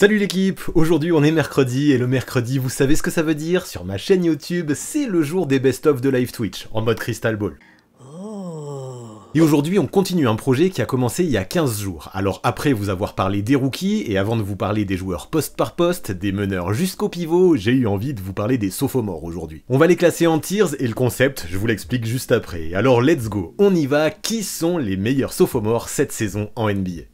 Salut l'équipe Aujourd'hui on est mercredi et le mercredi vous savez ce que ça veut dire Sur ma chaîne YouTube, c'est le jour des best-of de live Twitch, en mode Crystal Ball. Oh. Et aujourd'hui, on continue un projet qui a commencé il y a 15 jours. Alors après vous avoir parlé des rookies, et avant de vous parler des joueurs poste par poste, des meneurs jusqu'au pivot, j'ai eu envie de vous parler des sophomores aujourd'hui. On va les classer en tiers, et le concept, je vous l'explique juste après. Alors let's go, on y va, qui sont les meilleurs sophomores cette saison en NBA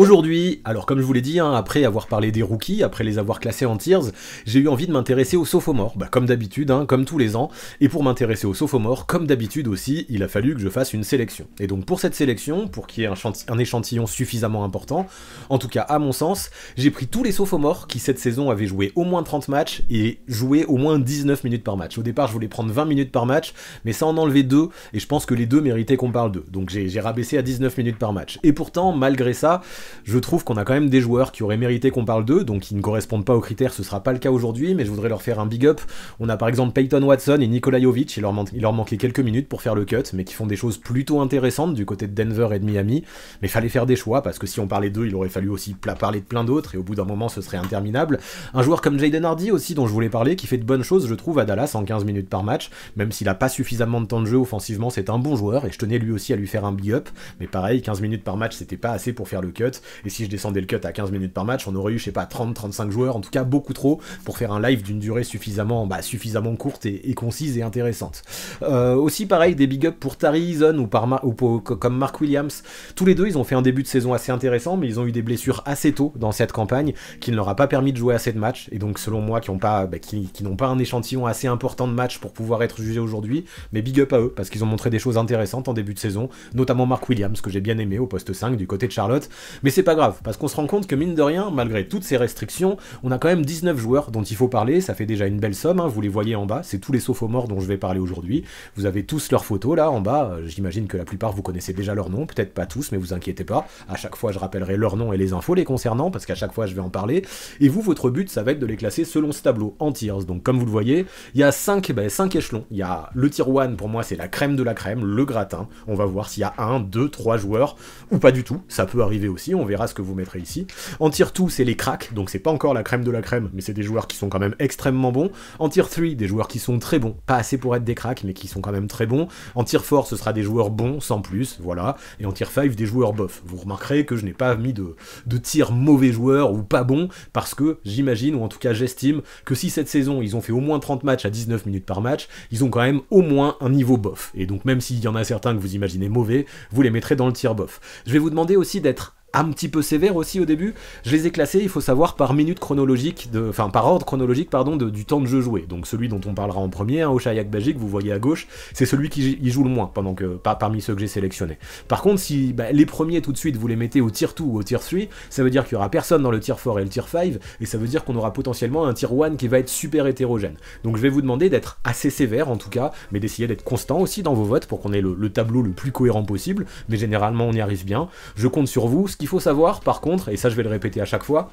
Aujourd'hui, alors comme je vous l'ai dit, hein, après avoir parlé des rookies, après les avoir classés en tiers, j'ai eu envie de m'intéresser aux sophomores, bah, comme d'habitude, hein, comme tous les ans, et pour m'intéresser aux sophomores, comme d'habitude aussi, il a fallu que je fasse une sélection. Et donc pour cette sélection, pour qu'il y ait un, échantillon suffisamment important, en tout cas à mon sens, j'ai pris tous les sophomores qui cette saison avaient joué au moins 30 matchs et joué au moins 19 minutes par match. Au départ, je voulais prendre 20 minutes par match, mais ça en enlevait deux, et je pense que les deux méritaient qu'on parle d'eux. Donc j'ai rabaissé à 19 minutes par match. Et pourtant, malgré ça, je trouve qu'on a quand même des joueurs qui auraient mérité qu'on parle d'eux, donc qui ne correspondent pas aux critères, ce sera pas le cas aujourd'hui, mais je voudrais leur faire un big up. On a par exemple Peyton Watson et Nikola il leur, il leur manquait quelques minutes pour faire le cut, mais qui font des choses plutôt intéressantes du côté de Denver et de Miami, mais fallait faire des choix, parce que si on parlait d'eux, il aurait fallu aussi parler de plein d'autres, et au bout d'un moment, ce serait interminable. Un joueur comme Jaden Hardy aussi, dont je voulais parler, qui fait de bonnes choses, je trouve, à Dallas en 15 minutes par match, même s'il a pas suffisamment de temps de jeu offensivement, c'est un bon joueur, et je tenais lui aussi à lui faire un big up, mais pareil, 15 minutes par match, c'était pas assez pour faire le cut, et si je descendais le cut à 15 minutes par match, on aurait eu, je sais pas, 30-35 joueurs, en tout cas beaucoup trop, pour faire un live d'une durée suffisamment, bah, suffisamment courte et, concise et intéressante. Euh, aussi, pareil, des big ups pour Tari Eason ou, par ou comme Mark Williams. Tous les deux, ils ont fait un début de saison assez intéressant, mais ils ont eu des blessures assez tôt dans cette campagne qui ne leur a pas permis de jouer assez de matchs. Et donc, selon moi, qui n'ont pas, bah, qui, n'ont pas un échantillon assez important de matchs pour pouvoir être jugés aujourd'hui. Mais big up à eux, parce qu'ils ont montré des choses intéressantes en début de saison, notamment Mark Williams, que j'ai bien aimé au poste 5 du côté de Charlotte. Et c'est pas grave, parce qu'on se rend compte que mine de rien, malgré toutes ces restrictions, on a quand même 19 joueurs dont il faut parler, ça fait déjà une belle somme, hein. vous les voyez en bas, c'est tous les sophomores dont je vais parler aujourd'hui. Vous avez tous leurs photos là en bas, euh, j'imagine que la plupart vous connaissez déjà leur nom, peut-être pas tous, mais vous inquiétez pas, à chaque fois je rappellerai leur nom et les infos les concernant, parce qu'à chaque fois je vais en parler. Et vous, votre but, ça va être de les classer selon ce tableau, en tiers. Donc comme vous le voyez, il y a 5, ben, échelons. Il y a le tier 1, pour moi c'est la crème de la crème, le gratin. On va voir s'il y a 1, 2, 3 joueurs, ou pas du tout, ça peut arriver aussi, on verra ce que vous mettrez ici. En tier 2, c'est les cracks, donc c'est pas encore la crème de la crème, mais c'est des joueurs qui sont quand même extrêmement bons. En tier 3, des joueurs qui sont très bons, pas assez pour être des cracks, mais qui sont quand même très bons. En tier 4, ce sera des joueurs bons, sans plus, voilà. Et en tier 5, des joueurs bof. Vous remarquerez que je n'ai pas mis de, de mauvais joueur ou pas bon, parce que j'imagine, ou en tout cas j'estime, que si cette saison ils ont fait au moins 30 matchs à 19 minutes par match, ils ont quand même au moins un niveau bof. Et donc même s'il y en a certains que vous imaginez mauvais, vous les mettrez dans le tir bof. Je vais vous demander aussi d'être un petit peu sévère aussi au début. Je les ai classés, il faut savoir, par minute chronologique, de, enfin par ordre chronologique, pardon, du temps de jeu joué. Donc celui dont on parlera en premier, hein, Oshayak Bajik, vous voyez à gauche, c'est celui qui y joue le moins pendant que, parmi ceux que j'ai sélectionnés. Par contre, si bah, les premiers tout de suite vous les mettez au tier 2 ou au tier 3, ça veut dire qu'il y aura personne dans le tier 4 et le tier 5, et ça veut dire qu'on aura potentiellement un tier 1 qui va être super hétérogène. Donc je vais vous demander d'être assez sévère en tout cas, mais d'essayer d'être constant aussi dans vos votes pour qu'on ait le, tableau le plus cohérent possible, mais généralement on y arrive bien. Je compte sur vous, qu'il faut savoir, par contre, et ça je vais le répéter à chaque fois,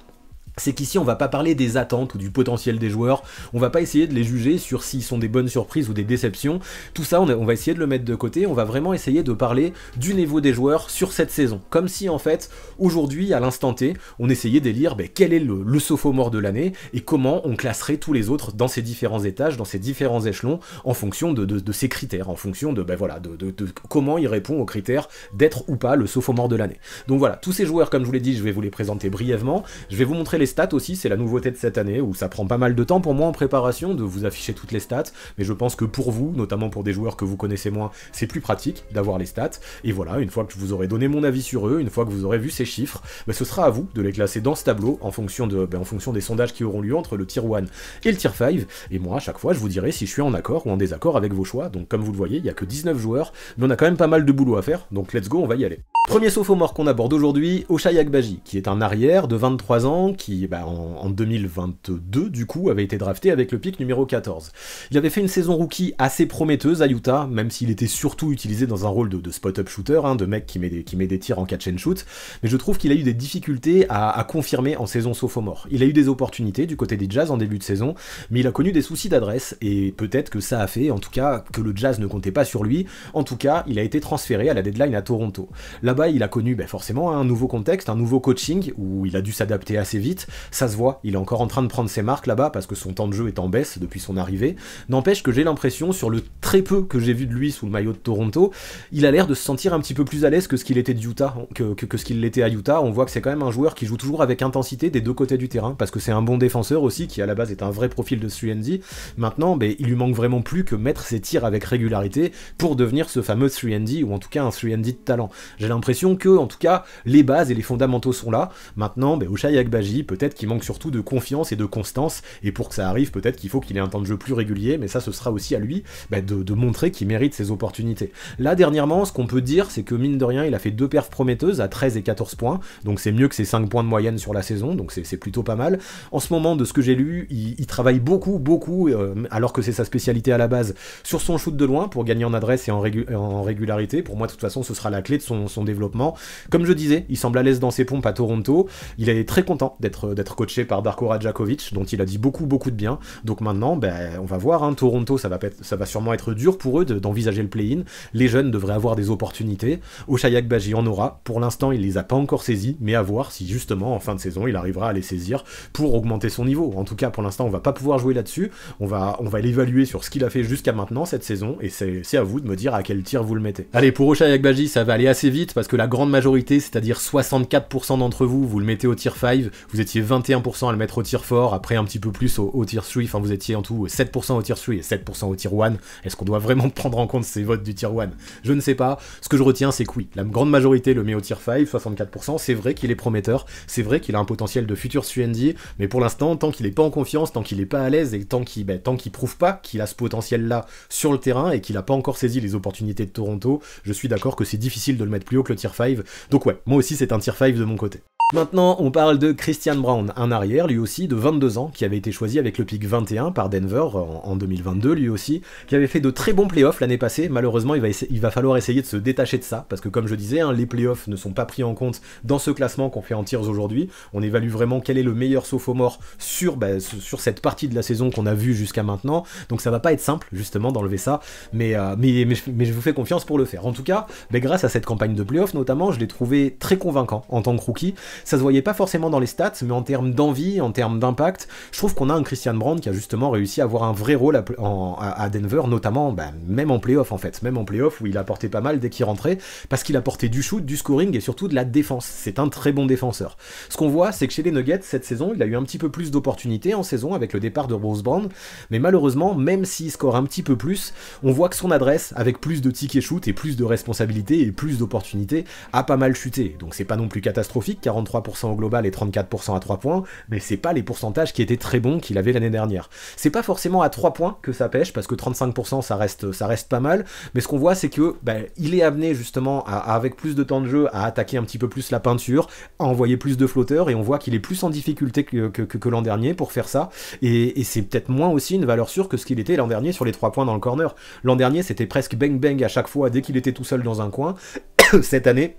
c'est qu'ici on va pas parler des attentes ou du potentiel des joueurs, on va pas essayer de les juger sur s'ils sont des bonnes surprises ou des déceptions, tout ça on, va essayer de le mettre de côté, on va vraiment essayer de parler du niveau des joueurs sur cette saison, comme si en fait aujourd'hui à l'instant T on essayait d'élire ben, quel est le, sophomore de l'année et comment on classerait tous les autres dans ces différents étages, dans ces différents échelons en fonction de, de, ces critères, en fonction de, ben, voilà, de, de, comment il répond aux critères d'être ou pas le sophomore de l'année. Donc voilà, tous ces joueurs comme je vous l'ai dit je vais vous les présenter brièvement, je vais vous montrer les stats aussi, c'est la nouveauté de cette année, où ça prend pas mal de temps pour moi en préparation de vous afficher toutes les stats, mais je pense que pour vous, notamment pour des joueurs que vous connaissez moins, c'est plus pratique d'avoir les stats. Et voilà, une fois que je vous aurai donné mon avis sur eux, une fois que vous aurez vu ces chiffres, bah, ce sera à vous de les classer dans ce tableau en fonction, de, bah, en fonction des sondages qui auront lieu entre le tier 1 et le tier 5. Et moi, à chaque fois, je vous dirai si je suis en accord ou en désaccord avec vos choix. Donc comme vous le voyez, il n'y a que 19 joueurs, mais on a quand même pas mal de boulot à faire, donc let's go, on va y aller. Premier sophomore qu'on aborde aujourd'hui, Oshai Baji, qui est un arrière de 23 ans, qui bah, en, 2022, du coup, avait été drafté avec le pick numéro 14. Il avait fait une saison rookie assez prometteuse à Utah, même s'il était surtout utilisé dans un rôle de, spot-up shooter, hein, de mec qui met, des, qui met des tirs en catch and shoot, mais je trouve qu'il a eu des difficultés à, confirmer en saison sophomore. Il a eu des opportunités du côté des Jazz en début de saison, mais il a connu des soucis d'adresse, et peut-être que ça a fait, en tout cas, que le Jazz ne comptait pas sur lui. En tout cas, il a été transféré à la deadline à Toronto. Là-bas, il a connu ben, forcément un nouveau contexte, un nouveau coaching où il a dû s'adapter assez vite, ça se voit, il est encore en train de prendre ses marques là-bas parce que son temps de jeu est en baisse depuis son arrivée. N'empêche que j'ai l'impression, sur le très peu que j'ai vu de lui sous le maillot de Toronto, il a l'air de se sentir un petit peu plus à l'aise que ce qu'il était Utah, que, ce qu'il l'était à Utah. On voit que c'est quand même un joueur qui joue toujours avec intensité des deux côtés du terrain parce que c'est un bon défenseur aussi qui à la base est un vrai profil de three-and-D. Maintenant, ben, il lui manque vraiment plus que mettre ses tirs avec régularité pour devenir ce fameux 3D ou en tout cas un 3D de talent. J'ai l'impression que, en tout cas, les bases et les fondamentaux sont là. Maintenant, ben, Yagbaji peut peut-être qu'il manque surtout de confiance et de constance, et pour que ça arrive, peut-être qu'il faut qu'il ait un temps de jeu plus régulier, mais ça, ce sera aussi à lui bah, de, montrer qu'il mérite ses opportunités. Là, dernièrement, ce qu'on peut dire, c'est que mine de rien, il a fait deux perfs prometteuses à 13 et 14 points, donc c'est mieux que ses 5 points de moyenne sur la saison, donc c'est plutôt pas mal. En ce moment, de ce que j'ai lu, il, travaille beaucoup, beaucoup, euh, alors que c'est sa spécialité à la base, sur son shoot de loin pour gagner en adresse et en, régularité. Pour moi, de toute façon, ce sera la clé de son, son développement. Comme je disais, il semble à l'aise dans ses pompes à Toronto. Il est très content d'être d'être coaché par Darko Rajakovic, dont il a dit beaucoup beaucoup de bien. Donc maintenant, ben, on va voir. Hein, Toronto, ça va, ça va sûrement être dur pour eux d'envisager le play-in. Les jeunes devraient avoir des opportunités. Oshayak Baji en aura. Pour l'instant, il les a pas encore saisis, mais à voir si justement en fin de saison, il arrivera à les saisir pour augmenter son niveau. En tout cas, pour l'instant, on va pas pouvoir jouer là-dessus. On va on va l'évaluer sur ce qu'il a fait jusqu'à maintenant cette saison, et c'est à vous de me dire à quel tir vous le mettez. Allez, pour Oshayak Baji, ça va aller assez vite parce que la grande majorité, c'est-à-dire 64% d'entre vous, vous le mettez au tir 5. Vous étiez 21% à le mettre au tir fort, après un petit peu plus au, tier tir 3, enfin vous étiez en tout 7% au tir 3 et 7% au tir 1. Est-ce qu'on doit vraiment prendre en compte ces votes du tier 1 Je ne sais pas. Ce que je retiens, c'est que oui, la grande majorité le met au tir 5, 64%. C'est vrai qu'il est prometteur, c'est vrai qu'il a un potentiel de futur Suendi, mais pour l'instant, tant qu'il n'est pas en confiance, tant qu'il n'est pas à l'aise et tant qu'il ben, qu'il prouve pas qu'il a ce potentiel-là sur le terrain et qu'il n'a pas encore saisi les opportunités de Toronto, je suis d'accord que c'est difficile de le mettre plus haut que le tir 5. Donc ouais, moi aussi c'est un tir 5 de mon côté. Maintenant, on parle de Christian Brown, un arrière, lui aussi, de 22 ans, qui avait été choisi avec le pick 21 par Denver euh, en 2022, lui aussi, qui avait fait de très bons playoffs l'année passée. Malheureusement, il va, il va, falloir essayer de se détacher de ça, parce que comme je disais, hein, les playoffs ne sont pas pris en compte dans ce classement qu'on fait en tirs aujourd'hui. On évalue vraiment quel est le meilleur sophomore sur, bah, sur cette partie de la saison qu'on a vue jusqu'à maintenant. Donc ça va pas être simple, justement, d'enlever ça, mais, euh, mais, je vous fais confiance pour le faire. En tout cas, mais bah, grâce à cette campagne de playoffs notamment, je l'ai trouvé très convaincant en tant que rookie. Ça se voyait pas forcément dans les stats, mais en termes d'envie, en termes d'impact, je trouve qu'on a un Christian Brand qui a justement réussi à avoir un vrai rôle à, Denver, notamment bah, même en playoff en fait, même en playoff où il a porté pas mal dès qu'il rentrait, parce qu'il a porté du shoot, du scoring et surtout de la défense. C'est un très bon défenseur. Ce qu'on voit, c'est que chez les Nuggets, cette saison, il a eu un petit peu plus d'opportunités en saison avec le départ de Rose Brand, mais malheureusement, même s'il score un petit peu plus, on voit que son adresse, avec plus de tickets shoot et plus de responsabilités et plus d'opportunités, a pas mal chuté. Donc c'est pas non plus catastrophique, 3% au global et 34% à 3 points, mais c'est pas les pourcentages qui étaient très bons qu'il avait l'année dernière. C'est pas forcément à 3 points que ça pêche, parce que 35% ça reste, ça reste pas mal, mais ce qu'on voit c'est que ben, il est amené justement avec plus de temps de jeu à attaquer un petit peu plus la peinture, à envoyer plus de flotteurs, et on voit qu'il est plus en difficulté que, l'an dernier pour faire ça, et, et c'est peut-être moins aussi une valeur sûre que ce qu'il était l'an dernier sur les 3 points dans le corner. L'an dernier c'était presque bang bang à chaque fois dès qu'il était tout seul dans un coin, cette année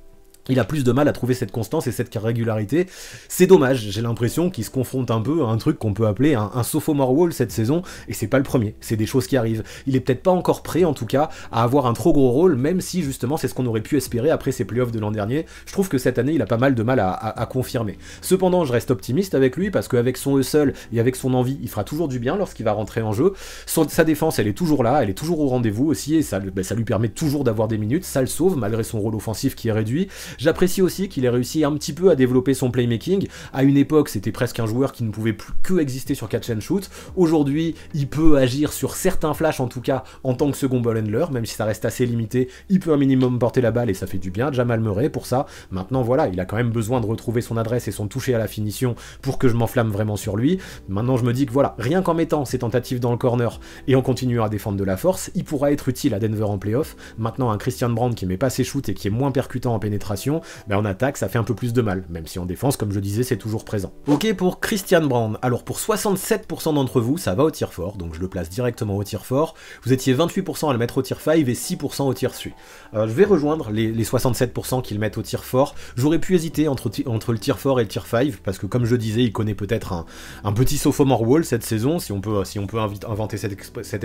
il a plus de mal à trouver cette constance et cette régularité. C'est dommage, j'ai l'impression qu'il se confronte un peu à un truc qu'on peut appeler un, sophomore wall cette saison, et c'est pas le premier, c'est des choses qui arrivent. Il est peut-être pas encore prêt, en tout cas, à avoir un trop gros rôle, même si justement c'est ce qu'on aurait pu espérer après ses playoffs de l'an dernier. Je trouve que cette année, il a pas mal de mal à, confirmer. Cependant, je reste optimiste avec lui, parce qu'avec son hustle et avec son envie, il fera toujours du bien lorsqu'il va rentrer en jeu. sa défense, elle est toujours là, elle est toujours au rendez-vous aussi, et ça, ben, ça lui permet toujours d'avoir des minutes, ça le sauve, malgré son rôle offensif qui est réduit. J'apprécie aussi qu'il ait réussi un petit peu à développer son playmaking. À une époque, c'était presque un joueur qui ne pouvait plus que exister sur catch and shoot. Aujourd'hui, il peut agir sur certains flashs, en tout cas en tant que second ball handler, même si ça reste assez limité. Il peut un minimum porter la balle et ça fait du bien. Jamal Murray, pour ça, maintenant voilà, il a quand même besoin de retrouver son adresse et son toucher à la finition pour que je m'enflamme vraiment sur lui. Maintenant, je me dis que voilà, rien qu'en mettant ses tentatives dans le corner et en continuant à défendre de la force, il pourra être utile à Denver en playoff. Maintenant, un Christian Brand qui met pas ses shoots et qui est moins percutant en pénétration mais ben, en attaque ça fait un peu plus de mal, même si en défense, comme je disais, c'est toujours présent. Ok pour Christian Brand, alors pour 67% d'entre vous, ça va au tir fort, donc je le place directement au tir fort, vous étiez 28% à le mettre au tir 5 et 6% au tir suit. Euh, je vais rejoindre les, 67% qu'ils mettent au tir fort, j'aurais pu hésiter entre, entre le tir fort et le tir 5, parce que comme je disais, il connaît peut-être un, un, petit sophomore wall cette saison, si on peut, si on peut inventer cette,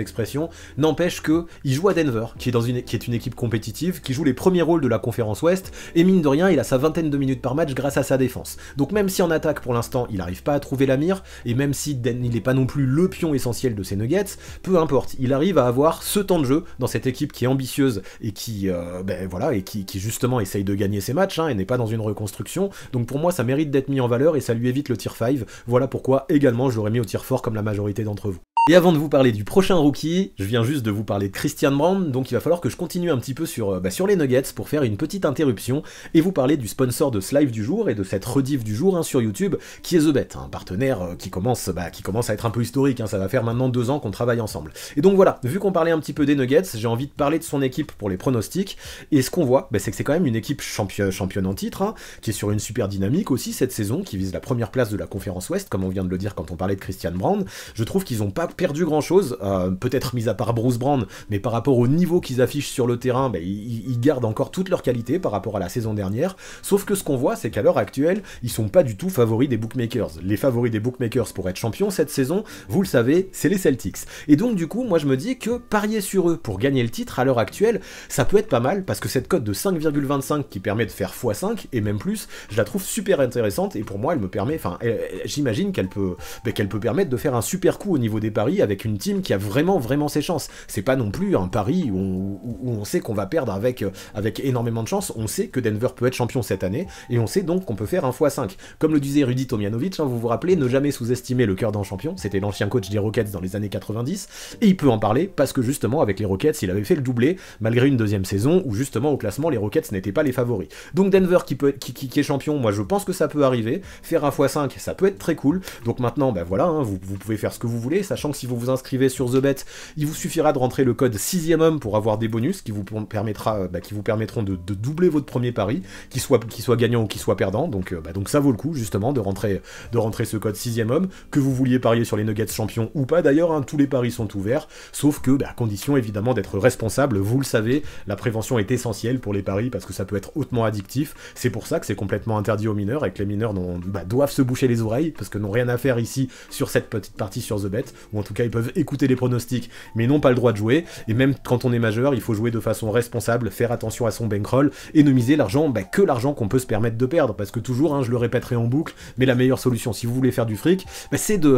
expression, n'empêche que il joue à Denver, qui est, dans une, qui est une équipe compétitive, qui joue les premiers rôles de la conférence Ouest, et de rien, il a sa vingtaine de minutes par match grâce à sa défense. Donc même si en attaque, pour l'instant, il n'arrive pas à trouver la mire, et même si il n'est pas non plus le pion essentiel de ses Nuggets, peu importe, il arrive à avoir ce temps de jeu dans cette équipe qui est ambitieuse et qui, euh, ben voilà, et qui, justement essaye de gagner ses matchs, hein, et n'est pas dans une reconstruction. Donc pour moi, ça mérite d'être mis en valeur et ça lui évite le tier 5. Voilà pourquoi également je l'aurais mis au tier fort comme la majorité d'entre vous. Et avant de vous parler du prochain rookie, je viens juste de vous parler de Christian Brand, donc il va falloir que je continue un petit peu sur, euh, bah, sur les Nuggets pour faire une petite interruption et vous parler du sponsor de ce live du jour et de cette redive du jour hein, sur YouTube, qui est The hein, un partenaire euh, qui commence, bah, qui commence à être un peu historique, hein. ça va faire maintenant deux ans qu'on travaille ensemble. Et donc voilà, vu qu'on parlait un petit peu des Nuggets, j'ai envie de parler de son équipe pour les pronostics, et ce qu'on voit, bah, c'est que c'est quand même une équipe euh, championne, en titre, qui est sur une super dynamique aussi cette saison, qui vise la première place de la conférence Ouest, comme on vient de le dire quand on parlait de Christian Brand, Je trouve qu'ils n'ont pas perdu grand-chose, euh, peut-être mis à part Bruce Brand, mais par rapport au niveau qu'ils affichent sur le terrain, ben, ils, gardent encore toute leur qualité par rapport à la saison dernière, sauf que ce qu'on voit, c'est qu'à l'heure actuelle, ils sont pas du tout favoris des bookmakers. Les favoris des bookmakers pour être champions cette saison, vous le savez, c'est les Celtics. Et donc du coup, moi je me dis que parier sur eux pour gagner le titre à l'heure actuelle, ça peut être pas mal, parce que cette cote de 5,25 qui permet de faire x5, et même plus, je la trouve super intéressante, et pour moi, elle me permet, enfin, j'imagine qu'elle peut, ben, qu'elle peut permettre de faire un super coup au niveau des paris avec une team qui a vraiment, vraiment ses chances. C'est pas non plus un pari où on, sait qu'on va perdre avec, euh, avec énormément de chance. On sait que Denver peut être champion cette année et on sait donc qu'on peut faire un x5. Comme le disait Rudy Tomjanovic, hein, vous vous rappelez, ne jamais sous-estimer le cœur d'un champion. C'était l'ancien coach des Rockets dans les années 90 et il peut en parler parce que justement, avec les Rockets, il avait fait le doublé malgré une deuxième saison où justement au classement, les Rockets n'étaient pas les favoris. Donc Denver qui, est champion, moi je pense que ça peut arriver. Faire un x5, ça peut être très cool. Donc maintenant, ben voilà, hein, vous, vous pouvez faire ce que vous voulez, sachant que si vous vous inscrivez sur The Bet, il vous suffira de rentrer le code 6 homme pour avoir des bonus qui vous, permettra, euh, bah, qui vous permettront de, doubler votre premier pari, qu'il soit, soit gagnant ou qu'il soit perdant. Donc, euh, bah, donc ça vaut le coup justement de rentrer, de rentrer ce code 6 homme, que vous vouliez parier sur les Nuggets champions ou pas d'ailleurs, hein, tous les paris sont ouverts, sauf que à bah, condition évidemment d'être responsable, vous le savez, la prévention est essentielle pour les paris parce que ça peut être hautement addictif. C'est pour ça que c'est complètement interdit aux mineurs et que les mineurs doivent se boucher les oreilles parce que n'ont rien à faire ici sur cette petite partie sur The Bet, en tout cas ils peuvent écouter les pronostics, mais n'ont pas le droit de jouer, et même quand on est majeur, il faut jouer de façon responsable, faire attention à son bankroll, et ne miser l'argent, bah, que l'argent qu'on peut se permettre de perdre, parce que toujours, hein, je le répéterai en boucle, mais la meilleure solution, si vous voulez faire du fric, bah, bah, c'est de,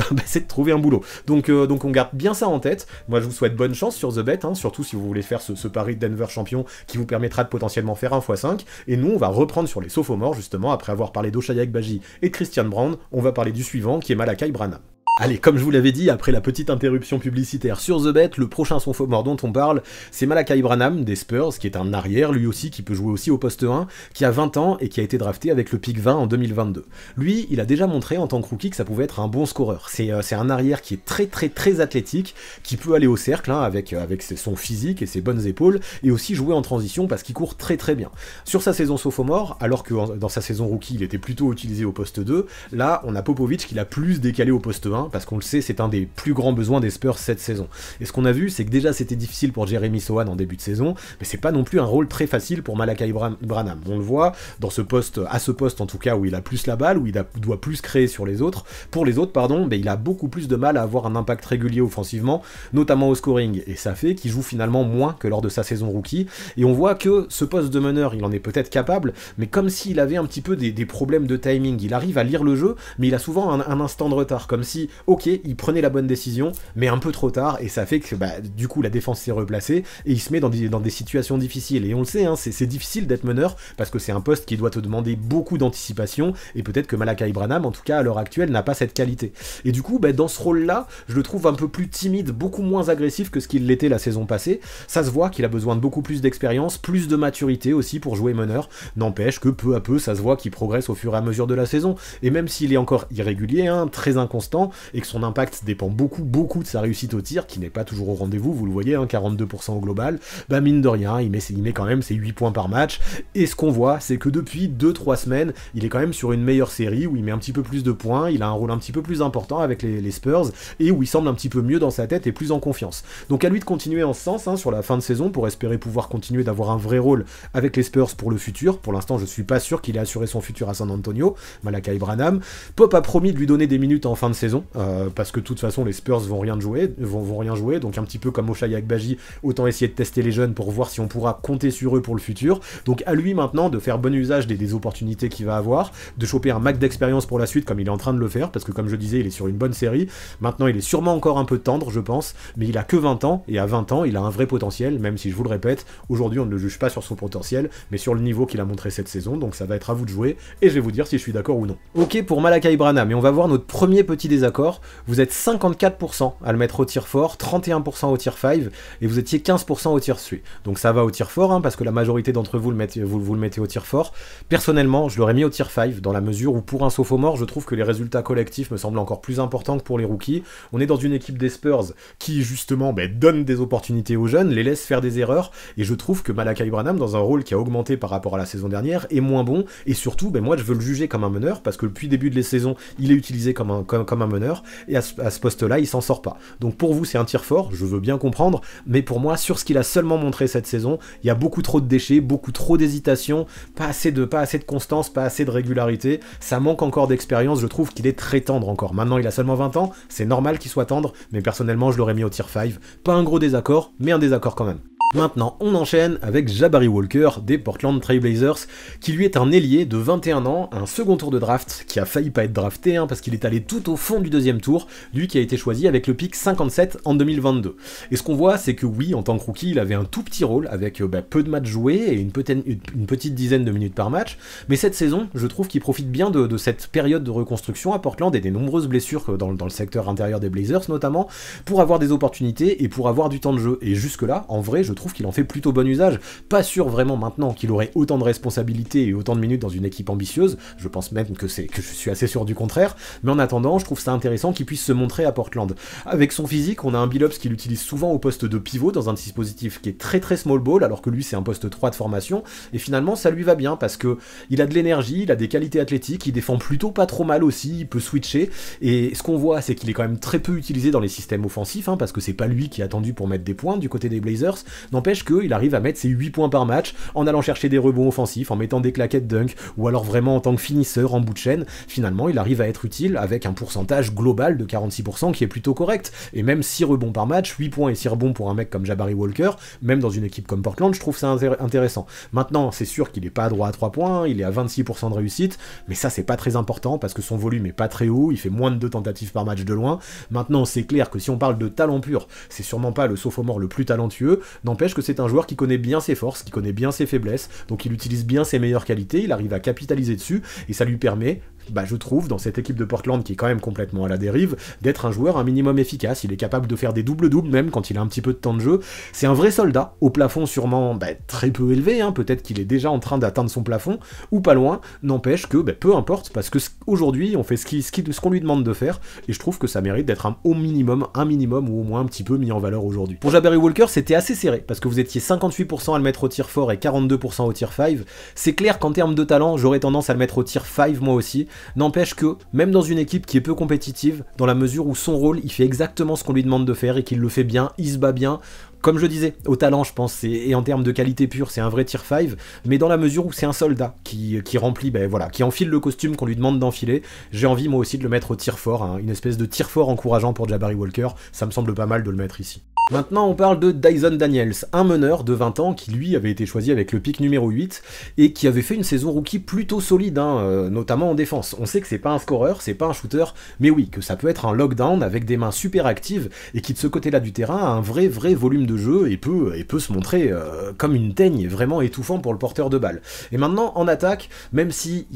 trouver un boulot. Donc, euh, donc on garde bien ça en tête, moi je vous souhaite bonne chance sur The Bet, hein, surtout si vous voulez faire ce, pari de Denver champion qui vous permettra de potentiellement faire 1x5, et nous on va reprendre sur les morts justement, après avoir parlé d'Oshayak Baji et de Christian Brand, on va parler du suivant qui est Malakai Brana. Allez, comme je vous l'avais dit, après la petite interruption publicitaire sur The Bet, le prochain sophomore dont on parle, c'est Malakai Branham des Spurs, qui est un arrière, lui aussi, qui peut jouer aussi au poste 1, qui a 20 ans et qui a été drafté avec le pick 20 en 2022. Lui, il a déjà montré en tant que rookie que ça pouvait être un bon scoreur. C'est euh, un arrière qui est très très très athlétique, qui peut aller au cercle hein, avec, euh, avec son physique et ses bonnes épaules, et aussi jouer en transition parce qu'il court très très bien. Sur sa saison sophomore, alors que dans sa saison rookie il était plutôt utilisé au poste 2, là on a Popovic qui l'a plus décalé au poste 1 Hein, parce qu'on le sait, c'est un des plus grands besoins des Spurs cette saison. Et ce qu'on a vu, c'est que déjà c'était difficile pour Jeremy Sohan en début de saison, mais c'est pas non plus un rôle très facile pour Malakai Branham. On le voit dans ce poste, à ce poste en tout cas, où il a plus la balle, où il doit plus créer sur les autres. Pour les autres, pardon, mais ben, il a beaucoup plus de mal à avoir un impact régulier offensivement, notamment au scoring. Et ça fait qu'il joue finalement moins que lors de sa saison rookie. Et on voit que ce poste de meneur, il en est peut-être capable, mais comme s'il avait un petit peu des, problèmes de timing. Il arrive à lire le jeu, mais il a souvent un instant de retard, comme si ok, il prenait la bonne décision, mais un peu trop tard, et ça fait que bah, du coup la défense s'est replacée et il se met dans des, situations difficiles. Et on le sait, hein, c'est difficile d'être meneur parce que c'est un poste qui doit te demander beaucoup d'anticipation, et peut-être que Malakai Branham, en tout cas à l'heure actuelle, n'a pas cette qualité. Et du coup, bah, dans ce rôle-là, je le trouve un peu plus timide, beaucoup moins agressif que ce qu'il l'était la saison passée. Ça se voit qu'il a besoin de beaucoup plus d'expérience, plus de maturité aussi pour jouer meneur. N'empêche que peu à peu, ça se voit qu'il progresse au fur et à mesure de la saison. Et même s'il est encore irrégulier, hein, très inconstant, et que son impact dépend beaucoup, beaucoup de sa réussite au tir, qui n'est pas toujours au rendez-vous, vous le voyez, hein, 42% au global, bah mine de rien, il met, il met quand même ses 8 points par match, et ce qu'on voit, c'est que depuis 2-3 semaines, il est quand même sur une meilleure série, où il met un petit peu plus de points, il a un rôle un petit peu plus important avec les, Spurs, et où il semble un petit peu mieux dans sa tête et plus en confiance. Donc à lui de continuer en ce sens, hein, sur la fin de saison, pour espérer pouvoir continuer d'avoir un vrai rôle avec les Spurs pour le futur, pour l'instant je suis pas sûr qu'il ait assuré son futur à San Antonio, Malakai Branham, Pop a promis de lui donner des minutes en fin de saison, euh, parce que de toute façon les Spurs vont rien jouer, vont, rien jouer, donc un petit peu comme Oshayak Baji autant essayer de tester les jeunes pour voir si on pourra compter sur eux pour le futur. Donc à lui maintenant de faire bon usage des, opportunités qu'il va avoir, de choper un Mac d'expérience pour la suite comme il est en train de le faire, parce que comme je disais, il est sur une bonne série. Maintenant il est sûrement encore un peu tendre, je pense, mais il a que 20 ans, et à 20 ans il a un vrai potentiel, même si je vous le répète, aujourd'hui on ne le juge pas sur son potentiel, mais sur le niveau qu'il a montré cette saison, donc ça va être à vous de jouer, et je vais vous dire si je suis d'accord ou non. Ok pour Malakai Brana mais on va voir notre premier petit désaccord vous êtes 54% à le mettre au tir fort, 31% au tir 5, et vous étiez 15% au tir sué. Donc ça va au tir fort, hein, parce que la majorité d'entre vous, le mettez, vous, le mettez au tir fort. Personnellement, je l'aurais mis au tir 5, dans la mesure où pour un sophomore, je trouve que les résultats collectifs me semblent encore plus importants que pour les rookies. On est dans une équipe des Spurs qui, justement, ben, donne des opportunités aux jeunes, les laisse faire des erreurs, et je trouve que Malakai Branham, dans un rôle qui a augmenté par rapport à la saison dernière, est moins bon, et surtout, ben moi, je veux le juger comme un meneur, parce que depuis le début de la saison, il est utilisé comme un, comme un meneur, et à ce, poste-là, il s'en sort pas. Donc pour vous, c'est un tir fort, je veux bien comprendre, mais pour moi, sur ce qu'il a seulement montré cette saison, il y a beaucoup trop de déchets, beaucoup trop d'hésitations, pas assez de, pas assez de constance, pas assez de régularité, ça manque encore d'expérience, je trouve qu'il est très tendre encore. Maintenant, il a seulement 20 ans, c'est normal qu'il soit tendre, mais personnellement, je l'aurais mis au tir 5. Pas un gros désaccord, mais un désaccord quand même. Maintenant, on enchaîne avec Jabari Walker des Portland Trailblazers, qui lui est un ailier de 21 ans, un second tour de draft qui a failli pas être drafté hein, parce qu'il est allé tout au fond du tour, lui qui a été choisi avec le pic 57 en 2022. Et ce qu'on voit, c'est que oui, en tant que rookie, il avait un tout petit rôle avec euh, bah, peu de matchs joués et une, petite, dizaine de minutes par match, mais cette saison, je trouve qu'il profite bien de, cette période de reconstruction à Portland et des nombreuses blessures euh, dans, le secteur intérieur des Blazers notamment, pour avoir des opportunités et pour avoir du temps de jeu. Et jusque-là, en vrai, je trouve qu'il en fait plutôt bon usage. Pas sûr vraiment maintenant qu'il aurait autant de responsabilités et autant de minutes dans une équipe ambitieuse, je pense même que, que je suis assez sûr du contraire, mais en attendant, je trouve ça intéressant qui puisse se montrer à Portland. Avec son physique, on a un Billups qu'il utilise souvent au poste de pivot dans un dispositif qui est très très small ball, alors que lui c'est un poste 3 de formation, et finalement ça lui va bien parce que il a de l'énergie, il a des qualités athlétiques, il défend plutôt pas trop mal aussi, il peut switcher, et ce qu'on voit c'est qu'il est quand même très peu utilisé dans les systèmes offensifs, hein, parce que c'est pas lui qui est attendu pour mettre des points du côté des Blazers, n'empêche qu'il arrive à mettre ses 8 points par match en allant chercher des rebonds offensifs, en mettant des claquettes dunk, ou alors vraiment en tant que finisseur en bout de chaîne, finalement il arrive à être utile avec un pourcentage global de 46% qui est plutôt correct. Et même 6 rebonds par match, 8 points et 6 rebonds pour un mec comme Jabari Walker, même dans une équipe comme Portland, je trouve ça intéressant. Maintenant, c'est sûr qu'il n'est pas droit à 3 points, il est à 26% de réussite, mais ça c'est pas très important parce que son volume est pas très haut, il fait moins de 2 tentatives par match de loin. Maintenant, c'est clair que si on parle de talent pur, c'est sûrement pas le sophomore le plus talentueux, n'empêche que c'est un joueur qui connaît bien ses forces, qui connaît bien ses faiblesses, donc il utilise bien ses meilleures qualités, il arrive à capitaliser dessus, et ça lui permet bah, je trouve, dans cette équipe de Portland qui est quand même complètement à la dérive, d'être un joueur un minimum efficace. Il est capable de faire des doubles-doubles, même quand il a un petit peu de temps de jeu. C'est un vrai soldat, au plafond sûrement bah, très peu élevé, hein. peut-être qu'il est déjà en train d'atteindre son plafond, ou pas loin, n'empêche que bah, peu importe, parce que aujourd'hui on fait ce qu'on lui demande de faire, et je trouve que ça mérite d'être un au minimum, un minimum, ou au moins un petit peu mis en valeur aujourd'hui. Pour Jabari Walker, c'était assez serré, parce que vous étiez 58% à le mettre au tir fort et 42% au tir 5. C'est clair qu'en termes de talent, j'aurais tendance à le mettre au tir 5 moi aussi, N'empêche que, même dans une équipe qui est peu compétitive, dans la mesure où son rôle, il fait exactement ce qu'on lui demande de faire et qu'il le fait bien, il se bat bien, comme je disais, au talent, je pense, et, en termes de qualité pure, c'est un vrai tier 5, mais dans la mesure où c'est un soldat qui, qui remplit, ben voilà, qui enfile le costume qu'on lui demande d'enfiler, j'ai envie moi aussi de le mettre au tir fort, hein. une espèce de tir fort encourageant pour Jabari Walker, ça me semble pas mal de le mettre ici. Maintenant, on parle de Dyson Daniels, un meneur de 20 ans qui, lui, avait été choisi avec le pic numéro 8 et qui avait fait une saison rookie plutôt solide, hein, euh, notamment en défense. On sait que c'est pas un scoreur, c'est pas un shooter, mais oui, que ça peut être un lockdown avec des mains super actives et qui, de ce côté-là du terrain, a un vrai, vrai volume de jeu et peut, et peut se montrer euh, comme une teigne vraiment étouffant pour le porteur de balle. Et maintenant, en attaque, même si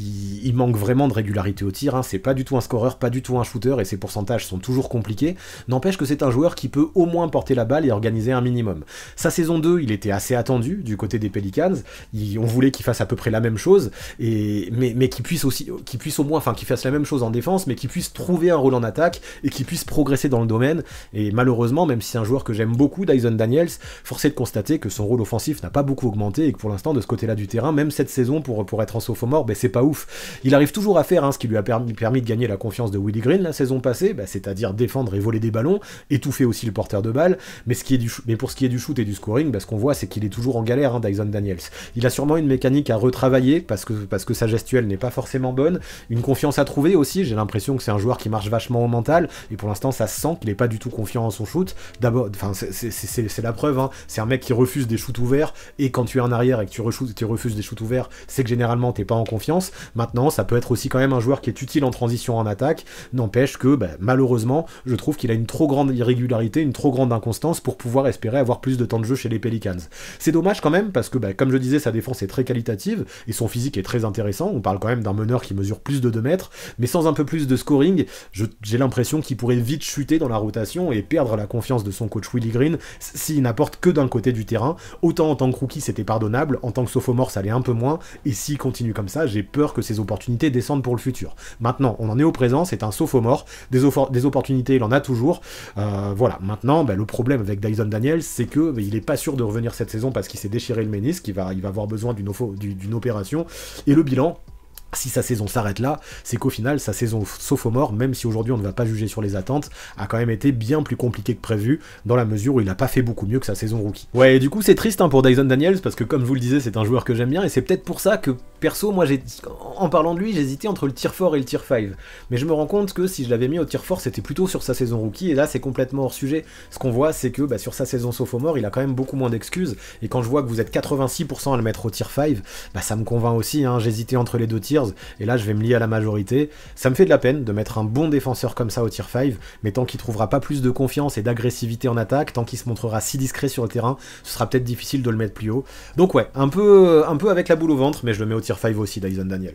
il, manque vraiment de régularité au tir, hein, c'est pas du tout un scoreur, pas du tout un shooter, et ses pourcentages sont toujours compliqués, n'empêche que c'est un joueur qui peut au moins porter la balle et organiser un minimum. Sa saison 2, il était assez attendu du côté des Pelicans, on voulait qu'il fasse à peu près la même chose, et, mais, mais qu'il puisse aussi, qu'il puisse au moins, enfin qu'il fasse la même chose en défense, mais qu'il puisse trouver un rôle en attaque et qu'il puisse progresser dans le domaine, et malheureusement, même si c'est un joueur que j'aime beaucoup, Dyson Daniel, Daniels, forcé de constater que son rôle offensif n'a pas beaucoup augmenté et que pour l'instant, de ce côté-là du terrain, même cette saison, pour, pour être en sophomore, ben, c'est pas ouf. Il arrive toujours à faire hein, ce qui lui a permis, de gagner la confiance de Willie Green la saison passée, ben, c'est-à-dire défendre et voler des ballons, étouffer aussi le porteur de balles, mais, ce qui est mais pour ce qui est du shoot et du scoring, ben, ce qu'on voit, c'est qu'il est toujours en galère, hein, Dyson Daniels. Il a sûrement une mécanique à retravailler parce que, parce que sa gestuelle n'est pas forcément bonne, une confiance à trouver aussi, j'ai l'impression que c'est un joueur qui marche vachement au mental, et pour l'instant, ça se sent qu'il n'est pas du tout confiant en son shoot. D'abord, enfin, c'est c'est la preuve, hein. c'est un mec qui refuse des shoots ouverts, et quand tu es en arrière et que tu, refuses des shoots ouverts, c'est que généralement t'es pas en confiance. Maintenant, ça peut être aussi quand même un joueur qui est utile en transition en attaque, n'empêche que bah, malheureusement, je trouve qu'il a une trop grande irrégularité, une trop grande inconstance pour pouvoir espérer avoir plus de temps de jeu chez les Pelicans. C'est dommage quand même, parce que bah, comme je disais, sa défense est très qualitative, et son physique est très intéressant, on parle quand même d'un meneur qui mesure plus de 2 mètres, mais sans un peu plus de scoring, j'ai l'impression qu'il pourrait vite chuter dans la rotation et perdre la confiance de son coach Willie Green s'il n'apporte que d'un côté du terrain, autant en tant que rookie c'était pardonnable, en tant que sophomore ça allait un peu moins, et s'il continue comme ça, j'ai peur que ses opportunités descendent pour le futur. Maintenant, on en est au présent, c'est un sophomore, des, des opportunités il en a toujours, euh, voilà. Maintenant, ben, le problème avec Dyson Daniels, c'est que n'est ben, il est pas sûr de revenir cette saison parce qu'il s'est déchiré le ménisque, il va, il va avoir besoin d'une opération, et le bilan, si sa saison s'arrête là, c'est qu'au final, sa saison sophomore, même si aujourd'hui on ne va pas juger sur les attentes, a quand même été bien plus compliquée que prévu, dans la mesure où il n'a pas fait beaucoup mieux que sa saison rookie. Ouais, et du coup, c'est triste hein, pour Dyson Daniels, parce que comme je vous le disais, c'est un joueur que j'aime bien, et c'est peut-être pour ça que Perso, moi, en parlant de lui, j'hésitais entre le tier 4 et le tier 5. Mais je me rends compte que si je l'avais mis au tier 4, c'était plutôt sur sa saison rookie. Et là, c'est complètement hors sujet. Ce qu'on voit, c'est que bah, sur sa saison sophomore, il a quand même beaucoup moins d'excuses. Et quand je vois que vous êtes 86% à le mettre au tier 5, bah, ça me convainc aussi. Hein. J'hésitais entre les deux tiers. Et là, je vais me lier à la majorité. Ça me fait de la peine de mettre un bon défenseur comme ça au tier 5. Mais tant qu'il trouvera pas plus de confiance et d'agressivité en attaque, tant qu'il se montrera si discret sur le terrain, ce sera peut-être difficile de le mettre plus haut. Donc, ouais, un peu, un peu avec la boule au ventre, mais je le mets au tier 5 aussi Dyson Daniels.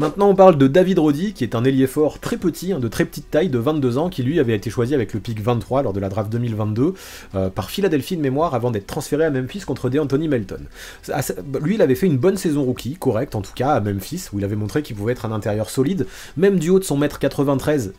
Maintenant on parle de David Roddy, qui est un ailier fort très petit, hein, de très petite taille, de 22 ans, qui lui avait été choisi avec le pick 23 lors de la draft 2022 euh, par Philadelphie de mémoire avant d'être transféré à Memphis contre DeAnthony Melton. lui il avait fait une bonne saison rookie, correcte en tout cas, à Memphis, où il avait montré qu'il pouvait être un intérieur solide, même du haut de son mètre 93,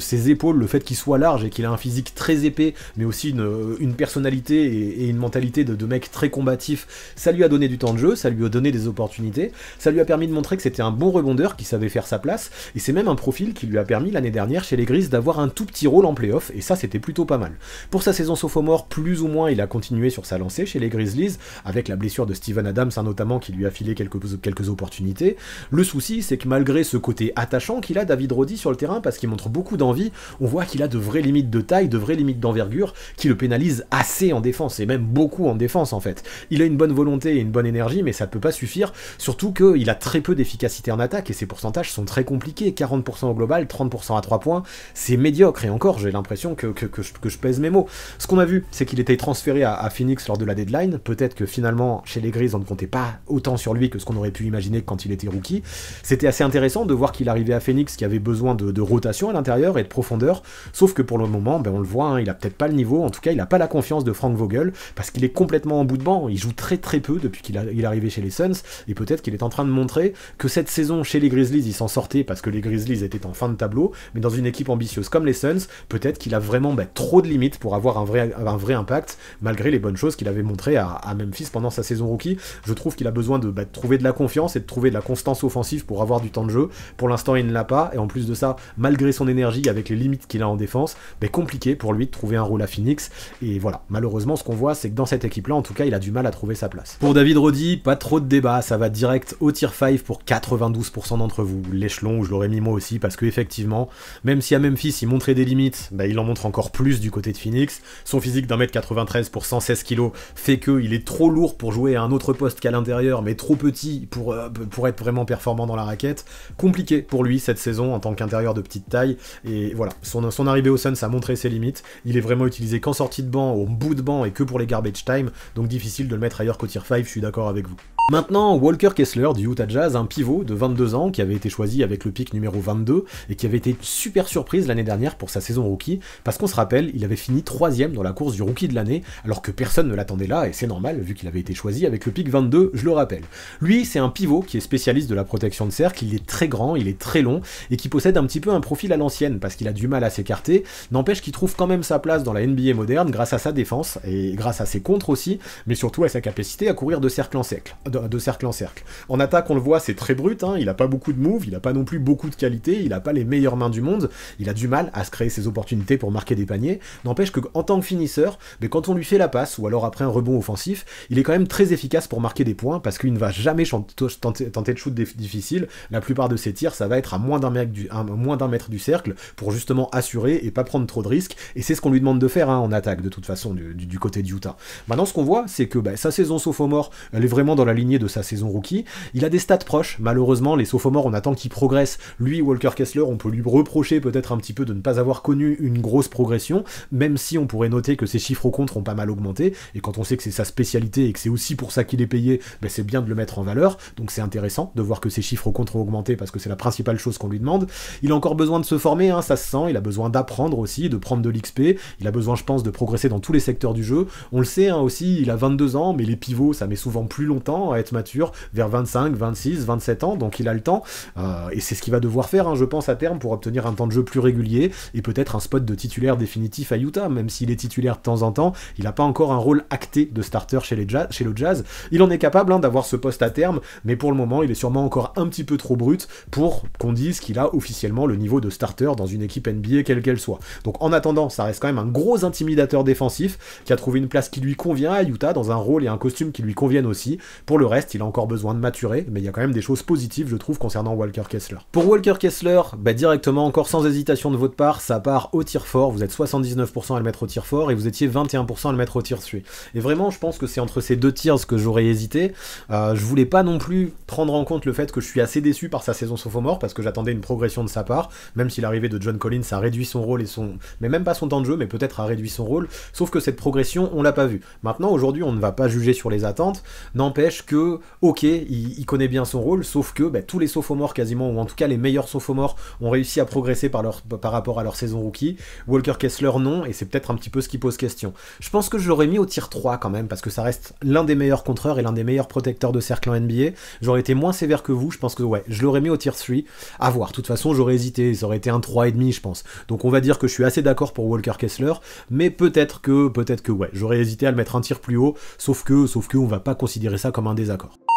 ses épaules, le fait qu'il soit large et qu'il a un physique très épais, mais aussi une, euh, personnalité et, une mentalité de, de mec très combatif, ça lui a donné du temps de jeu, ça lui a donné des opportunités, ça lui a permis de montrer que c'était un bon rebondeur qui savait faire sa place, et c'est même un profil qui lui a permis l'année dernière chez les Grizzlies d'avoir un tout petit rôle en playoff, et ça c'était plutôt pas mal. Pour sa saison sophomore, plus ou moins il a continué sur sa lancée chez les Grizzlies, avec la blessure de Steven Adams hein, notamment qui lui a filé quelques, quelques opportunités. Le souci c'est que malgré ce côté attachant qu'il a David Roddy sur le terrain, parce qu'il montre beaucoup d'envie, on voit qu'il a de vraies limites de taille, de vraies limites d'envergure, qui le pénalisent assez en défense, et même beaucoup en défense en fait. Il a une bonne volonté et une bonne énergie, mais ça peut pas suffire, surtout qu'il a très peu d'efficacité en attaque et ses pourcentages sont très compliqués. 40% au global, 30% à 3 points, c'est médiocre. Et encore, j'ai l'impression que, que, je, pèse mes mots. Ce qu'on a vu, c'est qu'il était transféré à, Phoenix lors de la deadline. Peut-être que finalement, chez les Grises, on ne comptait pas autant sur lui que ce qu'on aurait pu imaginer quand il était rookie. C'était assez intéressant de voir qu'il arrivait à Phoenix qui avait besoin de, rotation à l'intérieur et de profondeur. Sauf que pour le moment, ben, on le voit, hein, il a peut-être pas le niveau. En tout cas, il n'a pas la confiance de Frank Vogel parce qu'il est complètement en bout de banc. Il joue très très peu depuis qu'il est arrivé chez les Suns et peut-être qu'il est en train de montrer que cette saison chez les Grizzlies, il s'en sortait parce que les Grizzlies étaient en fin de tableau, mais dans une équipe ambitieuse comme les Suns, peut-être qu'il a vraiment bah, trop de limites pour avoir un vrai, impact, malgré les bonnes choses qu'il avait montré à, Memphis pendant sa saison rookie. Je trouve qu'il a besoin bah, de, trouver de la confiance et de trouver de la constance offensive pour avoir du temps de jeu. Pour l'instant, il ne l'a pas, et en plus de ça, malgré son énergie, avec les limites qu'il a en défense, bah, compliqué pour lui de trouver un rôle à Phoenix. Et voilà, malheureusement, ce qu'on voit, c'est que dans cette équipe-là, en tout cas, il a du mal à trouver sa place. Pour David Roddy, pas trop de débat, ça va direct au tier 5 pour 92% d'entre vous, l'échelon où je l'aurais mis moi aussi, parce que effectivement, même si à Memphis il montrait des limites, bah, il en montre encore plus du côté de Phoenix, son physique d'un mètre 93 pour 116 kg fait qu'il est trop lourd pour jouer à un autre poste qu'à l'intérieur, mais trop petit pour, euh, pour être vraiment performant dans la raquette, compliqué pour lui cette saison en tant qu'intérieur de petite taille, et voilà, son, son arrivée au Suns a montré ses limites, il est vraiment utilisé qu'en sortie de banc, au bout de banc et que pour les garbage time, donc difficile de le mettre ailleurs qu'au tier 5, je suis d'accord avec vous. Maintenant, Walker Kessler du Utah Jazz, un pivot de 22 ans qui avait été choisi avec le pic numéro 22 et qui avait été super surprise l'année dernière pour sa saison rookie, parce qu'on se rappelle, il avait fini troisième dans la course du rookie de l'année, alors que personne ne l'attendait là, et c'est normal vu qu'il avait été choisi avec le pic 22, je le rappelle. Lui, c'est un pivot qui est spécialiste de la protection de cercle, il est très grand, il est très long, et qui possède un petit peu un profil à l'ancienne, parce qu'il a du mal à s'écarter, n'empêche qu'il trouve quand même sa place dans la NBA moderne grâce à sa défense, et grâce à ses contres aussi, mais surtout à sa capacité à courir de cercle en cercle de, cercle en cercle. En attaque, on le voit, c'est très brut, hein. il n'a pas beaucoup de moves, il n'a pas non plus beaucoup de qualité, il n'a pas les meilleures mains du monde, il a du mal à se créer ses opportunités pour marquer des paniers. N'empêche que en tant que finisseur, mais ben, quand on lui fait la passe, ou alors après un rebond offensif, il est quand même très efficace pour marquer des points, parce qu'il ne va jamais tenter, de shoot difficile. La plupart de ses tirs, ça va être à moins d'un mètre, du cercle, pour justement assurer et pas prendre trop de risques, et c'est ce qu'on lui demande de faire hein, en attaque, de toute façon, du, du, du côté de Utah. Maintenant, ce qu'on voit, c'est que ben, sa saison sophomore, elle est vraiment dans la de sa saison rookie. Il a des stats proches, malheureusement, les sophomores, on attend qu'il progresse. Lui, Walker Kessler, on peut lui reprocher peut-être un petit peu de ne pas avoir connu une grosse progression, même si on pourrait noter que ses chiffres au contre ont pas mal augmenté, et quand on sait que c'est sa spécialité et que c'est aussi pour ça qu'il est payé, ben c'est bien de le mettre en valeur, donc c'est intéressant de voir que ses chiffres au contre ont augmenté parce que c'est la principale chose qu'on lui demande. Il a encore besoin de se former, hein, ça se sent, il a besoin d'apprendre aussi, de prendre de l'XP, il a besoin, je pense, de progresser dans tous les secteurs du jeu. On le sait hein, aussi, il a 22 ans, mais les pivots, ça met souvent plus longtemps, être mature vers 25, 26, 27 ans, donc il a le temps. Euh, et c'est ce qu'il va devoir faire, hein, je pense, à terme pour obtenir un temps de jeu plus régulier et peut-être un spot de titulaire définitif à Utah, même s'il est titulaire de temps en temps, il n'a pas encore un rôle acté de starter chez, les jazz, chez le Jazz. Il en est capable hein, d'avoir ce poste à terme, mais pour le moment, il est sûrement encore un petit peu trop brut pour qu'on dise qu'il a officiellement le niveau de starter dans une équipe NBA quelle qu'elle soit. Donc en attendant, ça reste quand même un gros intimidateur défensif qui a trouvé une place qui lui convient à Utah dans un rôle et un costume qui lui conviennent aussi. Pour le le reste, il a encore besoin de maturer, mais il y a quand même des choses positives, je trouve, concernant Walker Kessler. Pour Walker Kessler, bah, directement, encore sans hésitation de votre part, ça part au tir fort, vous êtes 79% à le mettre au tir fort, et vous étiez 21% à le mettre au tir sué. Et vraiment, je pense que c'est entre ces deux tirs que j'aurais hésité. Euh, je voulais pas non plus prendre en compte le fait que je suis assez déçu par sa saison sophomore, parce que j'attendais une progression de sa part, même si l'arrivée de John Collins a réduit son rôle et son... Mais même pas son temps de jeu, mais peut-être a réduit son rôle, sauf que cette progression, on l'a pas vue. Maintenant, aujourd'hui, on ne va pas juger sur les attentes, n'empêche que ok, il, connaît bien son rôle, sauf que bah, tous les sophomores quasiment, ou en tout cas les meilleurs sophomores, ont réussi à progresser par, rapport à leur saison rookie. Walker Kessler, non, et c'est peut-être un petit peu ce qui pose question. Je pense que je l'aurais mis au tier 3 quand même, parce que ça reste l'un des meilleurs contreurs et l'un des meilleurs protecteurs de cercle en NBA. J'aurais été moins sévère que vous, je pense que ouais, je l'aurais mis au tier 3. À voir, de toute façon, j'aurais hésité, ça aurait été un 3,5, je pense. Donc on va dire que je suis assez d'accord pour Walker Kessler, mais peut-être que, peut-être que ouais, j'aurais hésité à le mettre un tir plus haut, sauf que, sauf que on va pas considérer ça comme un des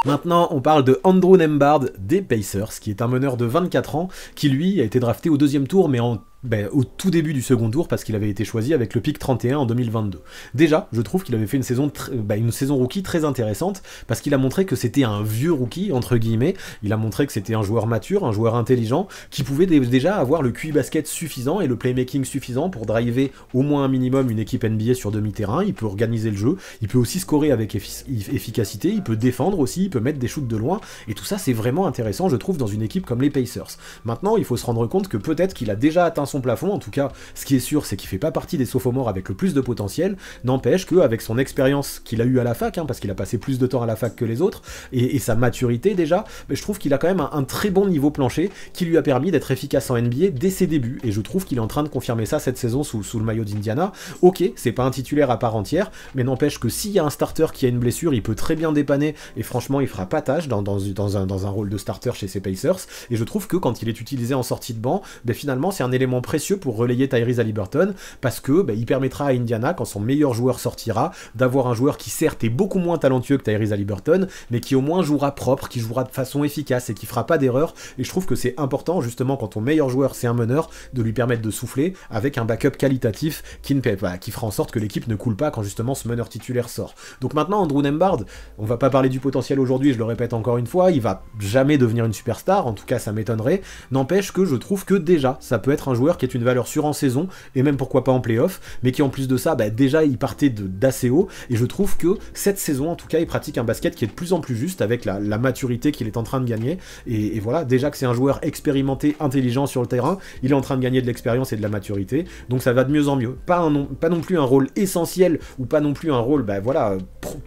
Maintenant, on parle de Andrew Nembard des Pacers, qui est un meneur de 24 ans, qui lui a été drafté au deuxième tour, mais en ben, au tout début du second tour parce qu'il avait été choisi avec le pic 31 en 2022. Déjà, je trouve qu'il avait fait une saison, euh, ben, une saison rookie très intéressante parce qu'il a montré que c'était un vieux rookie, entre guillemets. Il a montré que c'était un joueur mature, un joueur intelligent qui pouvait déjà avoir le QI basket suffisant et le playmaking suffisant pour driver au moins un minimum une équipe NBA sur demi-terrain. Il peut organiser le jeu, il peut aussi scorer avec efficacité, il peut défendre aussi, il peut mettre des shoots de loin et tout ça c'est vraiment intéressant, je trouve, dans une équipe comme les Pacers. Maintenant, il faut se rendre compte que peut-être qu'il a déjà atteint son plafond, en tout cas, ce qui est sûr, c'est qu'il fait pas partie des sophomores avec le plus de potentiel, n'empêche qu'avec son expérience qu'il a eu à la fac, hein, parce qu'il a passé plus de temps à la fac que les autres, et, sa maturité déjà, je trouve qu'il a quand même un, très bon niveau plancher qui lui a permis d'être efficace en NBA dès ses débuts, et je trouve qu'il est en train de confirmer ça cette saison sous, sous le maillot d'Indiana. Ok, c'est pas un titulaire à part entière, mais n'empêche que s'il y a un starter qui a une blessure, il peut très bien dépanner, et franchement, il fera pas tâche dans, un, rôle de starter chez ses Pacers, et je trouve que quand il est utilisé en sortie de banc, ben finalement, c'est un élément précieux pour relayer Tyrese Haliburton parce que bah, il permettra à Indiana, quand son meilleur joueur sortira, d'avoir un joueur qui certes est beaucoup moins talentueux que Tyrese Haliburton mais qui au moins jouera propre, qui jouera de façon efficace et qui fera pas d'erreur. Et je trouve que c'est important justement quand ton meilleur joueur c'est un meneur de lui permettre de souffler avec un backup qualitatif qui ne paie pas, qui fera en sorte que l'équipe ne coule pas quand justement ce meneur titulaire sort. Donc maintenant Andrew Nembard, on va pas parler du potentiel aujourd'hui, je le répète encore une fois, il va jamais devenir une superstar, en tout cas ça m'étonnerait. N'empêche que je trouve que déjà ça peut être un joueur qui est une valeur sûre en saison et même pourquoi pas en playoff, mais qui en plus de ça, bah, déjà il partait d'assez haut et je trouve que cette saison en tout cas il pratique un basket qui est de plus en plus juste avec la, maturité qu'il est en train de gagner et, voilà déjà que c'est un joueur expérimenté, intelligent sur le terrain, il est en train de gagner de l'expérience et de la maturité donc ça va de mieux en mieux. Pas, un, pas non plus un rôle essentiel ou pas non plus un rôle bah, voilà,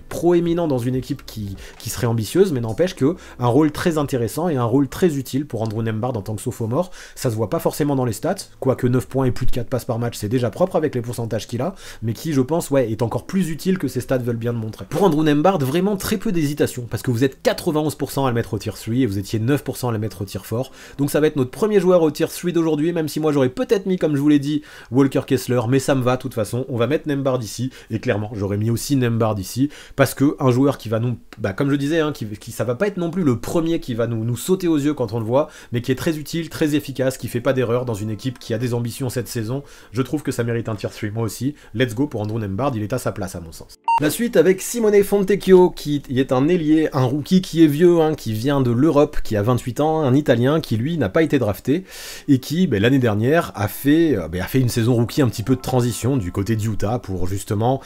proéminent dans une équipe qui, serait ambitieuse mais n'empêche que un rôle très intéressant et un rôle très utile pour Andrew Nembard en tant que sophomore, ça se voit pas forcément dans les stats, quoique 9 points et plus de 4 passes par match, c'est déjà propre avec les pourcentages qu'il a, mais qui, je pense, ouais, est encore plus utile que ces stats veulent bien le montrer. Pour Andrew Nembard, vraiment très peu d'hésitation, parce que vous êtes 91% à le mettre au tier 3 et vous étiez 9% à le mettre au tier 4, donc ça va être notre premier joueur au tier 3 d'aujourd'hui, même si moi j'aurais peut-être mis, comme je vous l'ai dit, Walker Kessler, mais ça me va, de toute façon, on va mettre Nembard ici, et clairement, j'aurais mis aussi Nembard ici, parce que un joueur qui va nous, bah, comme je disais, hein, qui, qui, ça va pas être non plus le premier qui va nous, nous sauter aux yeux quand on le voit, mais qui est très utile, très efficace, qui fait pas d'erreur dans une équipe qui a des ambitions cette saison, je trouve que ça mérite un tier 3 moi aussi. Let's go pour Andrew Nembard, il est à sa place à mon sens. La suite avec Simone Fontecchio qui est un ailier, un rookie qui est vieux, hein, qui vient de l'Europe, qui a 28 ans, un Italien qui lui n'a pas été drafté et qui ben, l'année dernière a fait, euh, ben, a fait une saison rookie un petit peu de transition du côté d'Utah pour justement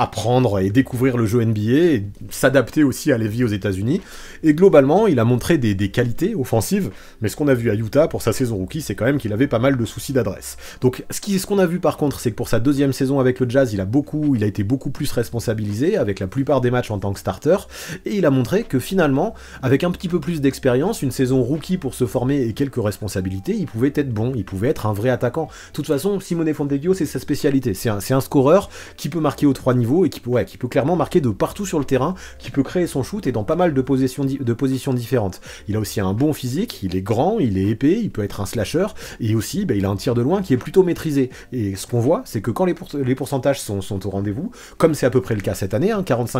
apprendre et découvrir le jeu NBA, et s'adapter aussi à la vie aux États-Unis. Et globalement, il a montré des, qualités offensives, mais ce qu'on a vu à Utah pour sa saison rookie, c'est quand même qu'il avait pas mal de soucis d'adresse. Donc ce qu'on a vu par contre, c'est que pour sa deuxième saison avec le Jazz, il a beaucoup, il a été beaucoup plus responsabilisé avec la plupart des matchs en tant que starter, et il a montré que finalement, avec un petit peu plus d'expérience, une saison rookie pour se former et quelques responsabilités, il pouvait être bon, il pouvait être un vrai attaquant. De toute façon, Simone Fontecchio, c'est sa spécialité, c'est un, un scoreur qui peut marquer aux trois niveaux et qui peut, qui peut clairement marquer de partout sur le terrain, qui peut créer son shoot et dans pas mal de positions, de positions différentes. Il a aussi un bon physique, il est grand, il est épais, il peut être un slasher et aussi bah, il a un tir de loin qui est plutôt maîtrisé. Et ce qu'on voit, c'est que quand les, les pourcentages sont, sont au rendez-vous, comme c'est à peu près le cas cette année, 45%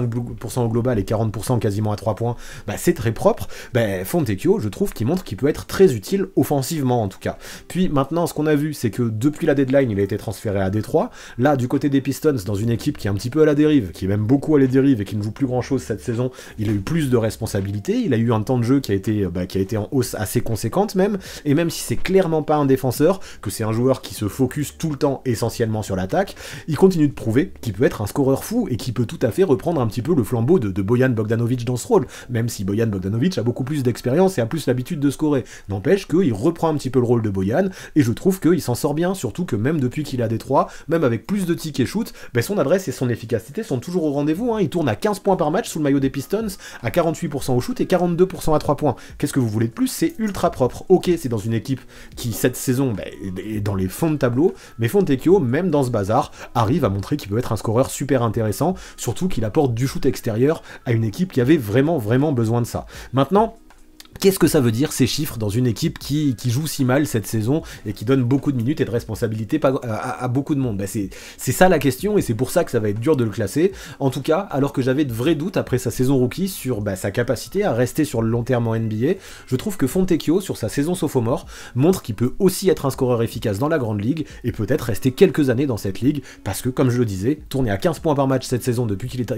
hein, au global et 40% quasiment à 3 points, bah, c'est très propre. Bah, Fontecchio, je trouve qu'il montre qu'il peut être très utile offensivement en tout cas. Puis maintenant, ce qu'on a vu, c'est que depuis la deadline, il a été transféré à Détroit. Là, du côté des Pistons, dans une équipe qui est un petit peu à la dérive, qui est même beaucoup à la dérive et qui ne joue plus grand chose cette saison, il a eu plus de responsabilités, il a eu un temps de jeu qui a été, euh, bah, qui a été en hausse assez conséquente même, et même si c'est clairement pas un défenseur, que c'est un joueur qui se focus tout le temps essentiellement sur l'attaque, il continue de prouver qu'il peut être un scoreur fou et qu'il peut tout à fait reprendre un petit peu le flambeau de, de Bojan Bogdanovic dans ce rôle, même si Boyan Bogdanovic a beaucoup plus d'expérience et a plus l'habitude de scorer. N'empêche qu'il reprend un petit peu le rôle de Boyan et je trouve qu'il s'en sort bien, surtout que même depuis qu'il a 3, même avec plus de tickets shoot, ben, son adresse et son efficacité sont toujours au rendez-vous. Il hein. Ils tournent à 15 points par match sous le maillot des Pistons, à 48% au shoot et 42% à 3 points. Qu'est-ce que vous voulez de plus C'est ultra propre. Ok, c'est dans une équipe qui, cette saison, bah, est dans les fonds de tableau, mais Fontecchio, même dans ce bazar, arrive à montrer qu'il peut être un scoreur super intéressant, surtout qu'il apporte du shoot extérieur à une équipe qui avait vraiment, vraiment besoin de ça. Maintenant, Qu'est-ce que ça veut dire ces chiffres dans une équipe qui, joue si mal cette saison et qui donne beaucoup de minutes et de responsabilités à, beaucoup de monde bah, C'est ça la question et c'est pour ça que ça va être dur de le classer. En tout cas, alors que j'avais de vrais doutes après sa saison rookie sur bah, sa capacité à rester sur le long terme en NBA, je trouve que Fontecchio, sur sa saison sophomore, montre qu'il peut aussi être un scoreur efficace dans la Grande Ligue et peut-être rester quelques années dans cette ligue parce que, comme je le disais, tourner à 15 points par match cette saison depuis qu'il est,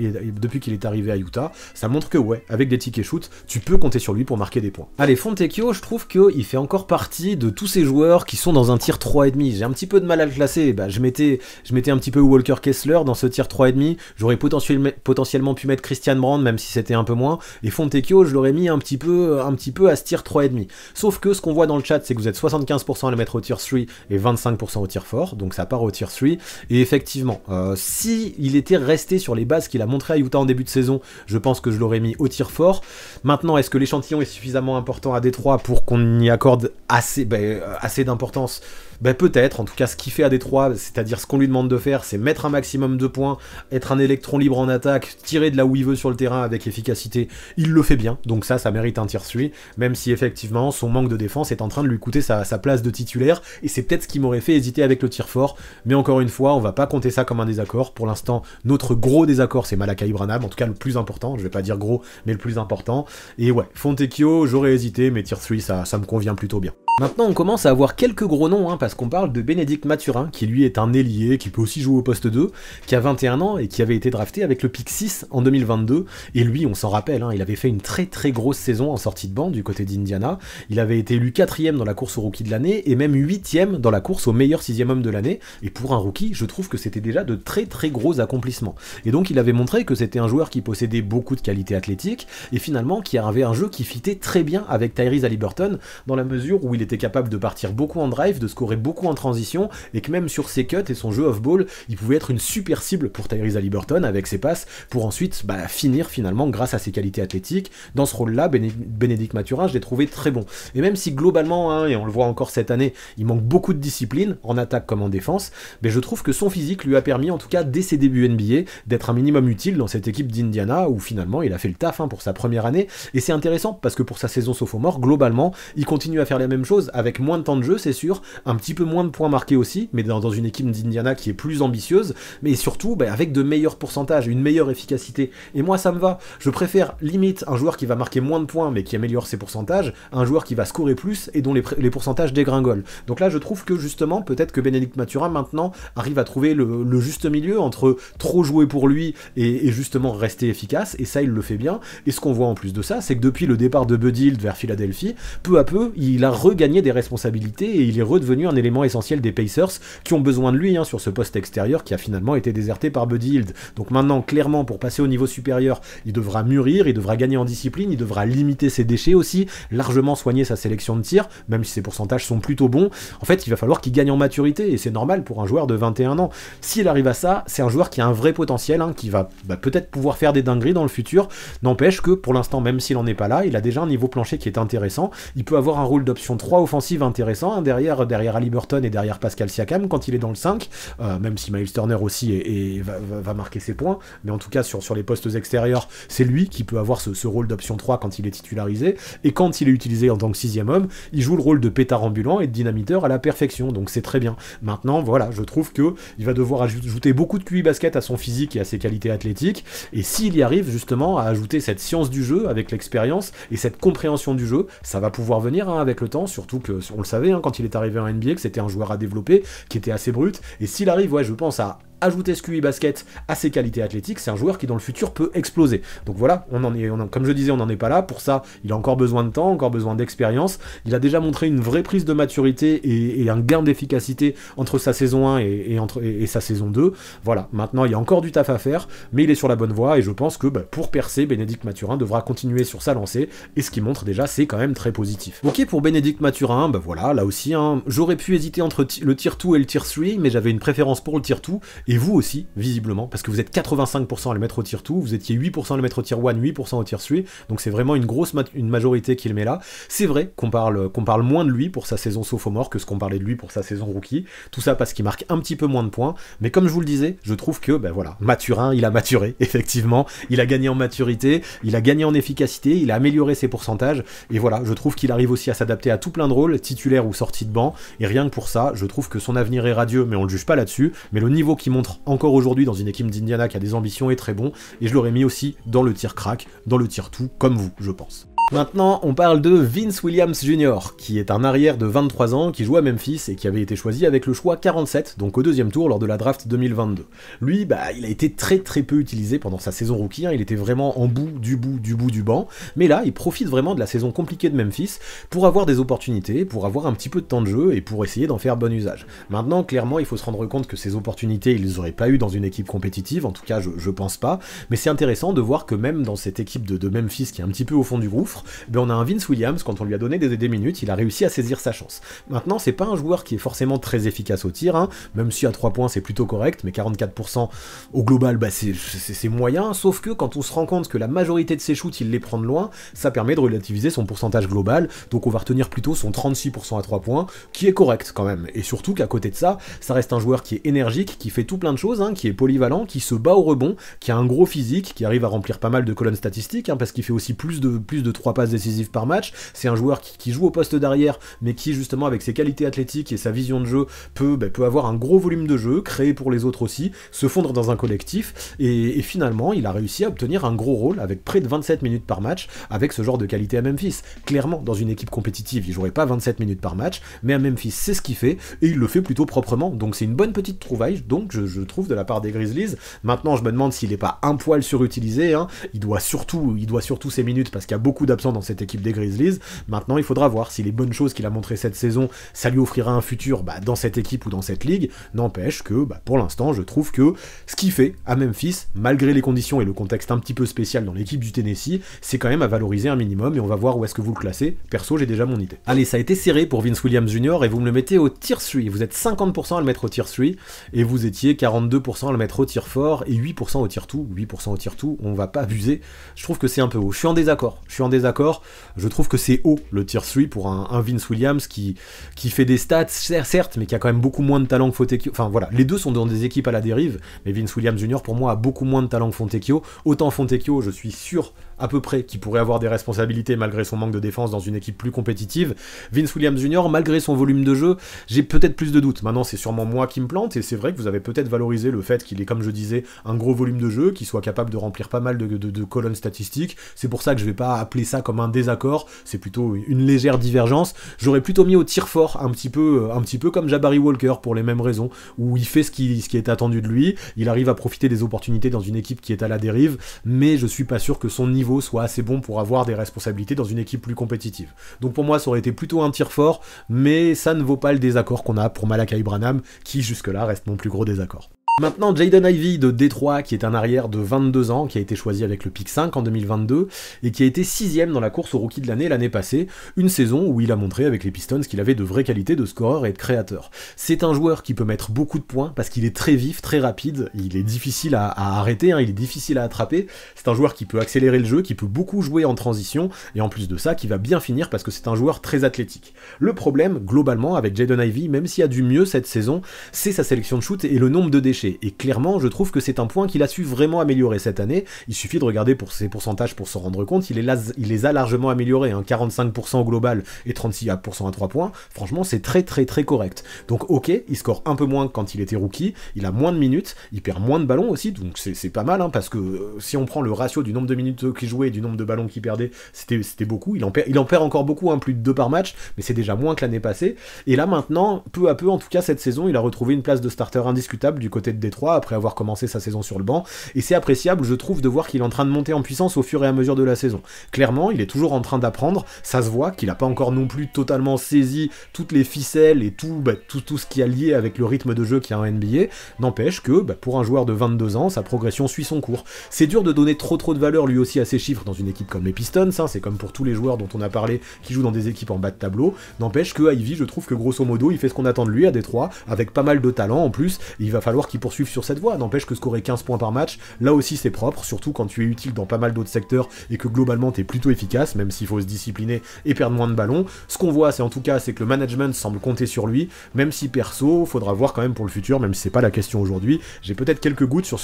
est arrivé à Utah, ça montre que ouais, avec des tickets shoot, tu peux compter sur lui pour marquer des Allez, Fontecchio, je trouve qu'il fait encore partie de tous ces joueurs qui sont dans un tier 3,5. J'ai un petit peu de mal à le classer. Bah, je, mettais, je mettais un petit peu Walker Kessler dans ce tier 3,5. J'aurais potentiellement, pu mettre Christian Brand, même si c'était un peu moins. Et Fontecchio, je l'aurais mis un petit, peu, un petit peu à ce tier 3,5. Sauf que ce qu'on voit dans le chat, c'est que vous êtes 75% à le mettre au tier 3 et 25% au tier 4. Donc ça part au tier 3. Et effectivement, euh, si il était resté sur les bases qu'il a montré à Utah en début de saison, je pense que je l'aurais mis au tier fort. Maintenant, est-ce que l'échantillon est suffisant? important à Détroit pour qu'on y accorde assez, ben, euh, assez d'importance ben peut-être, en tout cas ce qu'il fait à Détroit, c'est-à-dire ce qu'on lui demande de faire, c'est mettre un maximum de points, être un électron libre en attaque, tirer de là où il veut sur le terrain avec efficacité, il le fait bien, donc ça, ça mérite un tir 3, même si effectivement son manque de défense est en train de lui coûter sa, place de titulaire, et c'est peut-être ce qui m'aurait fait hésiter avec le tir fort, mais encore une fois, on va pas compter ça comme un désaccord, pour l'instant, notre gros désaccord c'est Malakai Branham, en tout cas le plus important, je vais pas dire gros, mais le plus important, et ouais, Fontecchio, j'aurais hésité, mais tir 3, ça, ça me convient plutôt bien. Maintenant, on commence à avoir quelques gros noms, hein, parce qu'on parle de Bénédicte Mathurin, qui lui est un ailier, qui peut aussi jouer au poste 2, qui a 21 ans et qui avait été drafté avec le pick 6 en 2022. Et lui, on s'en rappelle, hein, il avait fait une très très grosse saison en sortie de banc du côté d'Indiana. Il avait été élu 4 dans la course au rookie de l'année et même 8 dans la course au meilleur 6 homme de l'année. Et pour un rookie, je trouve que c'était déjà de très très gros accomplissements. Et donc il avait montré que c'était un joueur qui possédait beaucoup de qualités athlétiques et finalement qui avait un jeu qui fitait très bien avec Tyrese Halliburton dans la mesure où il était capable de partir beaucoup en drive, de scorer beaucoup en transition et que même sur ses cuts et son jeu off-ball, il pouvait être une super cible pour Tyrese Burton avec ses passes pour ensuite bah, finir finalement grâce à ses qualités athlétiques. Dans ce rôle-là, Bénédicte Mathurin, je l'ai trouvé très bon. Et même si globalement, hein, et on le voit encore cette année, il manque beaucoup de discipline, en attaque comme en défense, mais je trouve que son physique lui a permis, en tout cas dès ses débuts NBA, d'être un minimum utile dans cette équipe d'Indiana où finalement il a fait le taf hein, pour sa première année. Et c'est intéressant parce que pour sa saison sophomore, globalement, il continue à faire la même chose avec moins de temps de jeu, c'est sûr, un petit peu moins de points marqués aussi, mais dans, une équipe d'Indiana qui est plus ambitieuse, mais surtout bah, avec de meilleurs pourcentages, une meilleure efficacité. Et moi, ça me va. Je préfère limite un joueur qui va marquer moins de points, mais qui améliore ses pourcentages, un joueur qui va scorer plus et dont les, pourcentages dégringolent. Donc là, je trouve que justement, peut-être que Bénédicte Mathurin maintenant arrive à trouver le, juste milieu entre trop jouer pour lui et, justement rester efficace, et ça, il le fait bien. Et ce qu'on voit en plus de ça, c'est que depuis le départ de Budil vers Philadelphie, peu à peu, il a regagné des responsabilités et il est redevenu un élément essentiel des Pacers qui ont besoin de lui hein, sur ce poste extérieur qui a finalement été déserté par Buddy Hield. Donc maintenant, clairement, pour passer au niveau supérieur, il devra mûrir, il devra gagner en discipline, il devra limiter ses déchets aussi, largement soigner sa sélection de tir, même si ses pourcentages sont plutôt bons. En fait, il va falloir qu'il gagne en maturité et c'est normal pour un joueur de 21 ans. S'il arrive à ça, c'est un joueur qui a un vrai potentiel, hein, qui va bah, peut-être pouvoir faire des dingueries dans le futur. N'empêche que pour l'instant, même s'il n'en est pas là, il a déjà un niveau plancher qui est intéressant. Il peut avoir un rôle d'option 3 offensive intéressant hein, derrière, derrière Ali et derrière Pascal Siakam quand il est dans le 5, euh, même si Miles Turner aussi va, marquer ses points, mais en tout cas sur, sur les postes extérieurs, c'est lui qui peut avoir ce, rôle d'option 3 quand il est titularisé, et quand il est utilisé en tant que sixième homme, il joue le rôle de pétard ambulant et de dynamiteur à la perfection, donc c'est très bien. Maintenant, voilà, je trouve que il va devoir ajouter beaucoup de QI basket à son physique et à ses qualités athlétiques, et s'il y arrive justement à ajouter cette science du jeu avec l'expérience et cette compréhension du jeu, ça va pouvoir venir hein, avec le temps, surtout que on le savait hein, quand il est arrivé en NBA, que c'était un joueur à développer, qui était assez brut. Et s'il arrive, ouais, je pense à ajouter ce basket à ses qualités athlétiques, c'est un joueur qui dans le futur peut exploser. Donc voilà, on en est, comme je disais, on n'en est pas là. Pour ça, il a encore besoin de temps, encore besoin d'expérience. Il a déjà montré une vraie prise de maturité et, un gain d'efficacité entre sa saison 1 et, entre, sa saison 2. Voilà, maintenant il y a encore du taf à faire, mais il est sur la bonne voie et je pense que bah, pour percer, Bénédicte Mathurin devra continuer sur sa lancée. Et ce qui montre déjà, c'est quand même très positif. Ok, pour Bénédicte Mathurin, bah voilà, là aussi, hein. j'aurais pu hésiter entre le tier 2 et le tier 3, mais j'avais une préférence pour le tier 2 et vous aussi, visiblement, parce que vous êtes 85% à le mettre au tir tout, vous étiez 8% à le mettre au tir 1, 8% au tir 3, donc c'est vraiment une grosse une majorité qu'il met là. C'est vrai qu'on parle, qu'on parle moins de lui pour sa saison sophomore que ce qu'on parlait de lui pour sa saison rookie, tout ça parce qu'il marque un petit peu moins de points, mais comme je vous le disais, je trouve que, ben voilà, Maturin, il a maturé, effectivement, il a gagné en maturité, il a gagné en efficacité, il a amélioré ses pourcentages, et voilà, je trouve qu'il arrive aussi à s'adapter à tout plein de rôles, titulaire ou sortie de banc, et rien que pour ça, je trouve que son avenir est radieux, mais on le juge pas là-dessus, mais le niveau qui monte encore aujourd'hui dans une équipe d'Indiana qui a des ambitions et très bon, et je l'aurais mis aussi dans le tir crack, dans le tir tout, comme vous, je pense. Maintenant, on parle de Vince Williams Jr., qui est un arrière de 23 ans qui joue à Memphis et qui avait été choisi avec le choix 47, donc au deuxième tour lors de la draft 2022. Lui, bah, il a été très très peu utilisé pendant sa saison rookie, hein. il était vraiment en bout, du bout, du bout du banc, mais là, il profite vraiment de la saison compliquée de Memphis pour avoir des opportunités, pour avoir un petit peu de temps de jeu et pour essayer d'en faire bon usage. Maintenant, clairement, il faut se rendre compte que ces opportunités, ils les aurait pas eu dans une équipe compétitive, en tout cas, je, pense pas, mais c'est intéressant de voir que même dans cette équipe de, de Memphis qui est un petit peu au fond du gouffre, eh on a un Vince Williams, quand on lui a donné des, minutes, il a réussi à saisir sa chance. Maintenant, c'est pas un joueur qui est forcément très efficace au tir, hein. même si à 3 points c'est plutôt correct, mais 44% au global, bah, c'est moyen, sauf que quand on se rend compte que la majorité de ses shoots, il les prend de loin, ça permet de relativiser son pourcentage global, donc on va retenir plutôt son 36% à 3 points, qui est correct quand même, et surtout qu'à côté de ça, ça reste un joueur qui est énergique, qui fait tout plein de choses, hein, qui est polyvalent, qui se bat au rebond, qui a un gros physique, qui arrive à remplir pas mal de colonnes statistiques, hein, parce qu'il fait aussi plus de, plus de 3 passe passes par match. C'est un joueur qui, joue au poste d'arrière, mais qui justement avec ses qualités athlétiques et sa vision de jeu peut, ben, peut avoir un gros volume de jeu, créer pour les autres aussi, se fondre dans un collectif, et, finalement il a réussi à obtenir un gros rôle avec près de 27 minutes par match, avec ce genre de qualité à Memphis. Clairement, dans une équipe compétitive, il jouerait pas 27 minutes par match, mais à Memphis c'est ce qu'il fait, et il le fait plutôt proprement, donc c'est une bonne petite trouvaille, donc je, trouve de la part des Grizzlies. Maintenant je me demande s'il n'est pas un poil surutilisé, hein. il, doit surtout, il doit surtout ses minutes parce qu'il y a beaucoup d'apparitions dans cette équipe des Grizzlies. Maintenant, il faudra voir si les bonnes choses qu'il a montrées cette saison, ça lui offrira un futur bah, dans cette équipe ou dans cette ligue. N'empêche que, bah, pour l'instant, je trouve que ce qu'il fait à Memphis, malgré les conditions et le contexte un petit peu spécial dans l'équipe du Tennessee, c'est quand même à valoriser un minimum et on va voir où est-ce que vous le classez. Perso, j'ai déjà mon idée. Allez, ça a été serré pour Vince Williams Jr. et vous me le mettez au tier 3. Vous êtes 50% à le mettre au tier 3 et vous étiez 42% à le mettre au tier fort et 8% au tier tout. 8% au tier tout, on va pas abuser. Je trouve que c'est un peu haut. Je suis en désaccord. Je suis en désaccord d'accord. Je trouve que c'est haut le tier 3 pour un, Vince Williams qui, qui fait des stats, certes, mais qui a quand même beaucoup moins de talent que Fontecchio. Enfin voilà, les deux sont dans des équipes à la dérive, mais Vince Williams Jr. pour moi a beaucoup moins de talent que Fontecchio. Autant Fontecchio, je suis sûr à peu près, qui pourrait avoir des responsabilités malgré son manque de défense dans une équipe plus compétitive. Vince Williams Jr., malgré son volume de jeu, j'ai peut-être plus de doutes. Maintenant, c'est sûrement moi qui me plante, et c'est vrai que vous avez peut-être valorisé le fait qu'il ait, comme je disais, un gros volume de jeu, qu'il soit capable de remplir pas mal de, colonnes statistiques. C'est pour ça que je vais pas appeler ça comme un désaccord, c'est plutôt une légère divergence. J'aurais plutôt mis au tir fort, un petit peu, euh, un petit peu comme Jabari Walker pour les mêmes raisons, où il fait ce qui, ce qui est attendu de lui, il arrive à profiter des opportunités dans une équipe qui est à la dérive, mais je suis pas sûr que son niveau soit assez bon pour avoir des responsabilités dans une équipe plus compétitive. Donc pour moi, ça aurait été plutôt un tir fort, mais ça ne vaut pas le désaccord qu'on a pour Malakai Branham, qui jusque-là reste mon plus gros désaccord. Maintenant, Jaden Ivey de Détroit, qui est un arrière de 22 ans, qui a été choisi avec le pick 5 en 2022, et qui a été sixième dans la course au rookie de l'année l'année passée, une saison où il a montré avec les Pistons qu'il avait de vraies qualités de scoreur et de créateur. C'est un joueur qui peut mettre beaucoup de points, parce qu'il est très vif, très rapide, il est difficile à, arrêter, hein, il est difficile à attraper, c'est un joueur qui peut accélérer le jeu, qui peut beaucoup jouer en transition, et en plus de ça, qui va bien finir parce que c'est un joueur très athlétique. Le problème, globalement, avec Jaden Ivy, même s'il a du mieux cette saison, c'est sa sélection de shoot et le nombre de déchets et clairement, je trouve que c'est un point qu'il a su vraiment améliorer cette année. Il suffit de regarder pour ses pourcentages pour s'en rendre compte. Il, les a largement améliorés. un hein. 45% global et 36% ah, à 3 points. Franchement, c'est très très très correct. Donc ok, il score un peu moins quand il était rookie. Il a moins de minutes. Il perd moins de ballons aussi. Donc c'est pas mal, hein, parce que euh, si on prend le ratio du nombre de minutes qu'il jouait et du nombre de ballons qu'il perdait, c'était beaucoup. Il en, perd, il en perd encore beaucoup, hein, plus de 2 par match, mais c'est déjà moins que l'année passée. Et là maintenant, peu à peu, en tout cas cette saison, il a retrouvé une place de starter indiscutable du côté de Détroit après avoir commencé sa saison sur le banc, et c'est appréciable, je trouve, de voir qu'il est en train de monter en puissance au fur et à mesure de la saison. Clairement, il est toujours en train d'apprendre, ça se voit qu'il n'a pas encore non plus totalement saisi toutes les ficelles et tout, bah, tout, tout, ce qui est lié avec le rythme de jeu qu'il y a en NBA, n'empêche que, bah, pour un joueur de 22 ans, sa progression suit son cours. C'est dur de donner trop trop de valeur lui aussi à ses chiffres dans une équipe comme les Pistons, ça hein. c'est comme pour tous les joueurs dont on a parlé qui jouent dans des équipes en bas de tableau, n'empêche que Ivy, je trouve que grosso modo, il fait ce qu'on attend de lui à Détroit, avec pas mal de talent en plus, il va falloir qu'il Poursuivre sur cette voie. N'empêche que scorer 15 points par match, là aussi c'est propre, surtout quand tu es utile dans pas mal d'autres secteurs et que globalement t'es plutôt efficace, même s'il faut se discipliner et perdre moins de ballons. Ce qu'on voit, c'est en tout cas, c'est que le management semble compter sur lui, même si perso, faudra voir quand même pour le futur, même si c'est pas la question aujourd'hui. J'ai peut-être quelques, doutes sur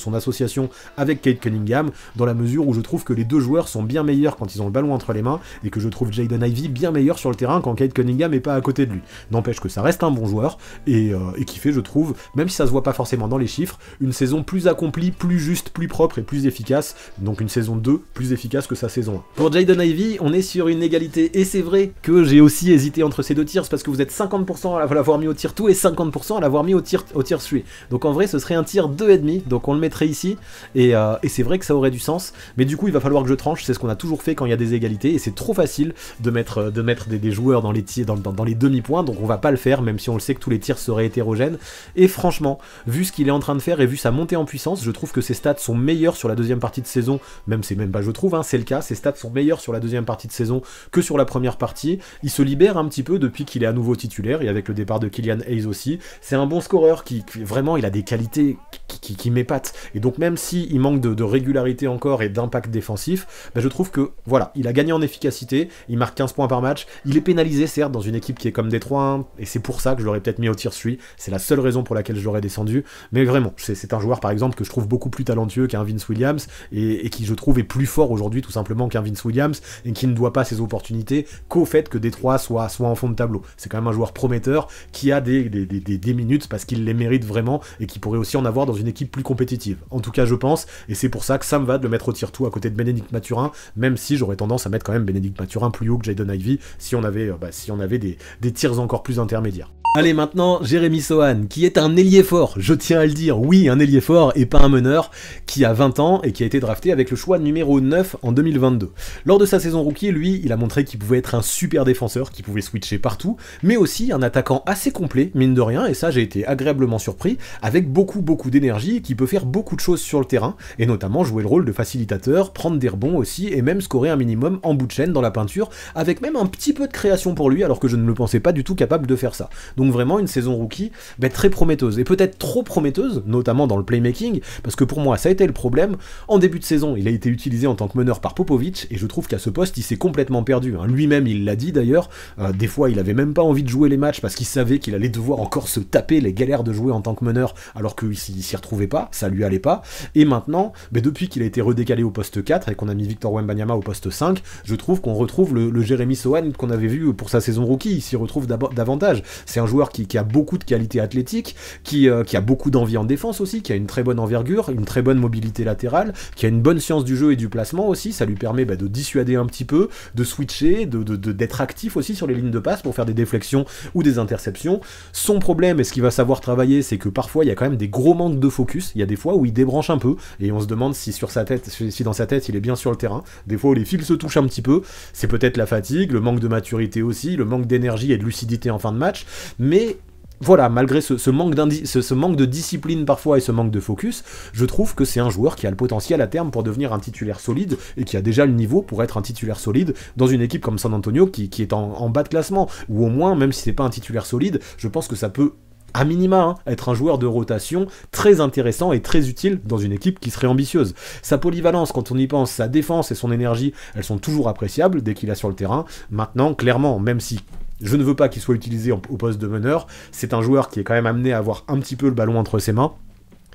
son association avec Kate Cunningham, dans la mesure où je trouve que les deux joueurs sont bien meilleurs quand ils ont le ballon entre les mains et que je trouve Jaden Ivy bien meilleur sur le terrain quand Kate Cunningham est pas à côté de lui. N'empêche que ça reste un bon joueur et euh, qui fait, je trouve, même si ça se voit pas forcément dans les chiffres, une saison plus accomplie, plus juste, plus propre et plus efficace, donc une saison 2 plus efficace que sa saison 1. Pour Jaden Ivy, on est sur une égalité, et c'est vrai que j'ai aussi hésité entre ces deux tirs, parce que vous êtes 50% à l'avoir mis au tir tout et 50% à l'avoir mis au tir, au tir 3. Donc en vrai, ce serait un tir 2,5, donc on le mettrait ici, euh, et, c'est vrai que ça aurait du sens, mais du coup il va falloir que je tranche, c'est ce qu'on a toujours fait quand il y a des égalités, et c'est trop facile de mettre, euh, de mettre des, joueurs dans les, dans les demi-points, donc on va pas le faire, même si on le sait que tous les tirs seraient hétérogènes, et franchement, vu ce qu'il est en train de faire et vu sa montée en puissance, je trouve que ses stats sont meilleurs sur la deuxième partie de saison, même c'est même pas je trouve, hein, c'est le cas, ses stats sont meilleurs sur la deuxième partie de saison que sur la première partie. Il se libère un petit peu depuis qu'il est à nouveau titulaire et avec le départ de Kylian Hayes aussi. C'est un bon scoreur qui, vraiment il a des qualités qui, qui, m'épatent. Et donc même s'il il manque de, régularité encore et d'impact défensif, bah, je trouve que voilà, il a gagné en efficacité, il marque 15 points par match, il est pénalisé certes dans une équipe qui est comme Détroit, hein, et c'est pour ça que je l'aurais peut-être mis au tir 3, c'est la seule raison pour laquelle j'aurais descendu. Mais vraiment, c'est un joueur par exemple que je trouve beaucoup plus talentueux qu'un Vince Williams et, qui je trouve est plus fort aujourd'hui tout simplement qu'un Vince Williams et qui ne doit pas ses opportunités qu'au fait que Détroit soit, soit en fond de tableau. C'est quand même un joueur prometteur qui a des, des, minutes parce qu'il les mérite vraiment et qui pourrait aussi en avoir dans une équipe plus compétitive. En tout cas, je pense, et c'est pour ça que ça me va de le mettre au tir tout à côté de Bénédicte Mathurin, même si j'aurais tendance à mettre quand même Bénédicte Mathurin plus haut que Jaden Ivy si on avait, euh, bah, si on avait des tirs encore plus intermédiaires. Allez maintenant, Jérémy Sohan, qui est un ailier fort, je tiens à le dire, oui, un ailier fort et pas un meneur, qui a 20 ans et qui a été drafté avec le choix numéro 9 en 2022. Lors de sa saison rookie, lui, il a montré qu'il pouvait être un super défenseur, qui pouvait switcher partout, mais aussi un attaquant assez complet, mine de rien, et ça j'ai été agréablement surpris, avec beaucoup beaucoup d'énergie qui peut faire beaucoup de choses sur le terrain, et notamment jouer le rôle de facilitateur, prendre des rebonds aussi, et même scorer un minimum en bout de chaîne dans la peinture, avec même un petit peu de création pour lui, alors que je ne le pensais pas du tout capable de faire ça. Donc vraiment une saison rookie mais ben, très prometteuse. Et peut-être trop prometteuse, notamment dans le playmaking, parce que pour moi ça a été le problème. En début de saison, il a été utilisé en tant que meneur par Popovic, et je trouve qu'à ce poste, il s'est complètement perdu. Hein. Lui-même, il l'a dit d'ailleurs, euh, des fois il avait même pas envie de jouer les matchs parce qu'il savait qu'il allait devoir encore se taper les galères de jouer en tant que meneur, alors qu'il s'y retrouvait pas, ça lui allait pas. Et maintenant, mais ben, depuis qu'il a été redécalé au poste 4 et qu'on a mis Victor Wembanyama au poste 5, je trouve qu'on retrouve le, Jérémy Sohan qu'on avait vu pour sa saison rookie, il s'y retrouve davantage. C'est un joueur qui, a beaucoup de qualité athlétique, euh, qui, a beaucoup d'envie en défense aussi, qui a une très bonne envergure, une très bonne mobilité latérale, qui a une bonne science du jeu et du placement aussi. Ça lui permet bah, de dissuader un petit peu, de switcher, d'être actif aussi sur les lignes de passe pour faire des déflexions ou des interceptions. Son problème, et ce qu'il va savoir travailler, c'est que parfois il y a quand même des gros manques de focus. Il y a des fois où il débranche un peu et on se demande si si dans sa tête il est bien sur le terrain. Des fois les fils se touchent un petit peu, c'est peut-être la fatigue, le manque de maturité aussi, le manque d'énergie et de lucidité en fin de match. Mais voilà, malgré ce, manque de discipline parfois et ce manque de focus, je trouve que c'est un joueur qui a le potentiel à terme pour devenir un titulaire solide et qui a déjà le niveau pour être un titulaire solide dans une équipe comme San Antonio qui, est en, bas de classement. Ou au moins, même si c'est pas un titulaire solide, je pense que ça peut à minima, hein, être un joueur de rotation très intéressant et très utile dans une équipe qui serait ambitieuse. Sa polyvalence, quand on y pense, sa défense et son énergie, elles sont toujours appréciables dès qu'il est sur le terrain. Maintenant, clairement, même si je ne veux pas qu'il soit utilisé au poste de meneur. C'est un joueur qui est quand même amené à avoir un petit peu le ballon entre ses mains.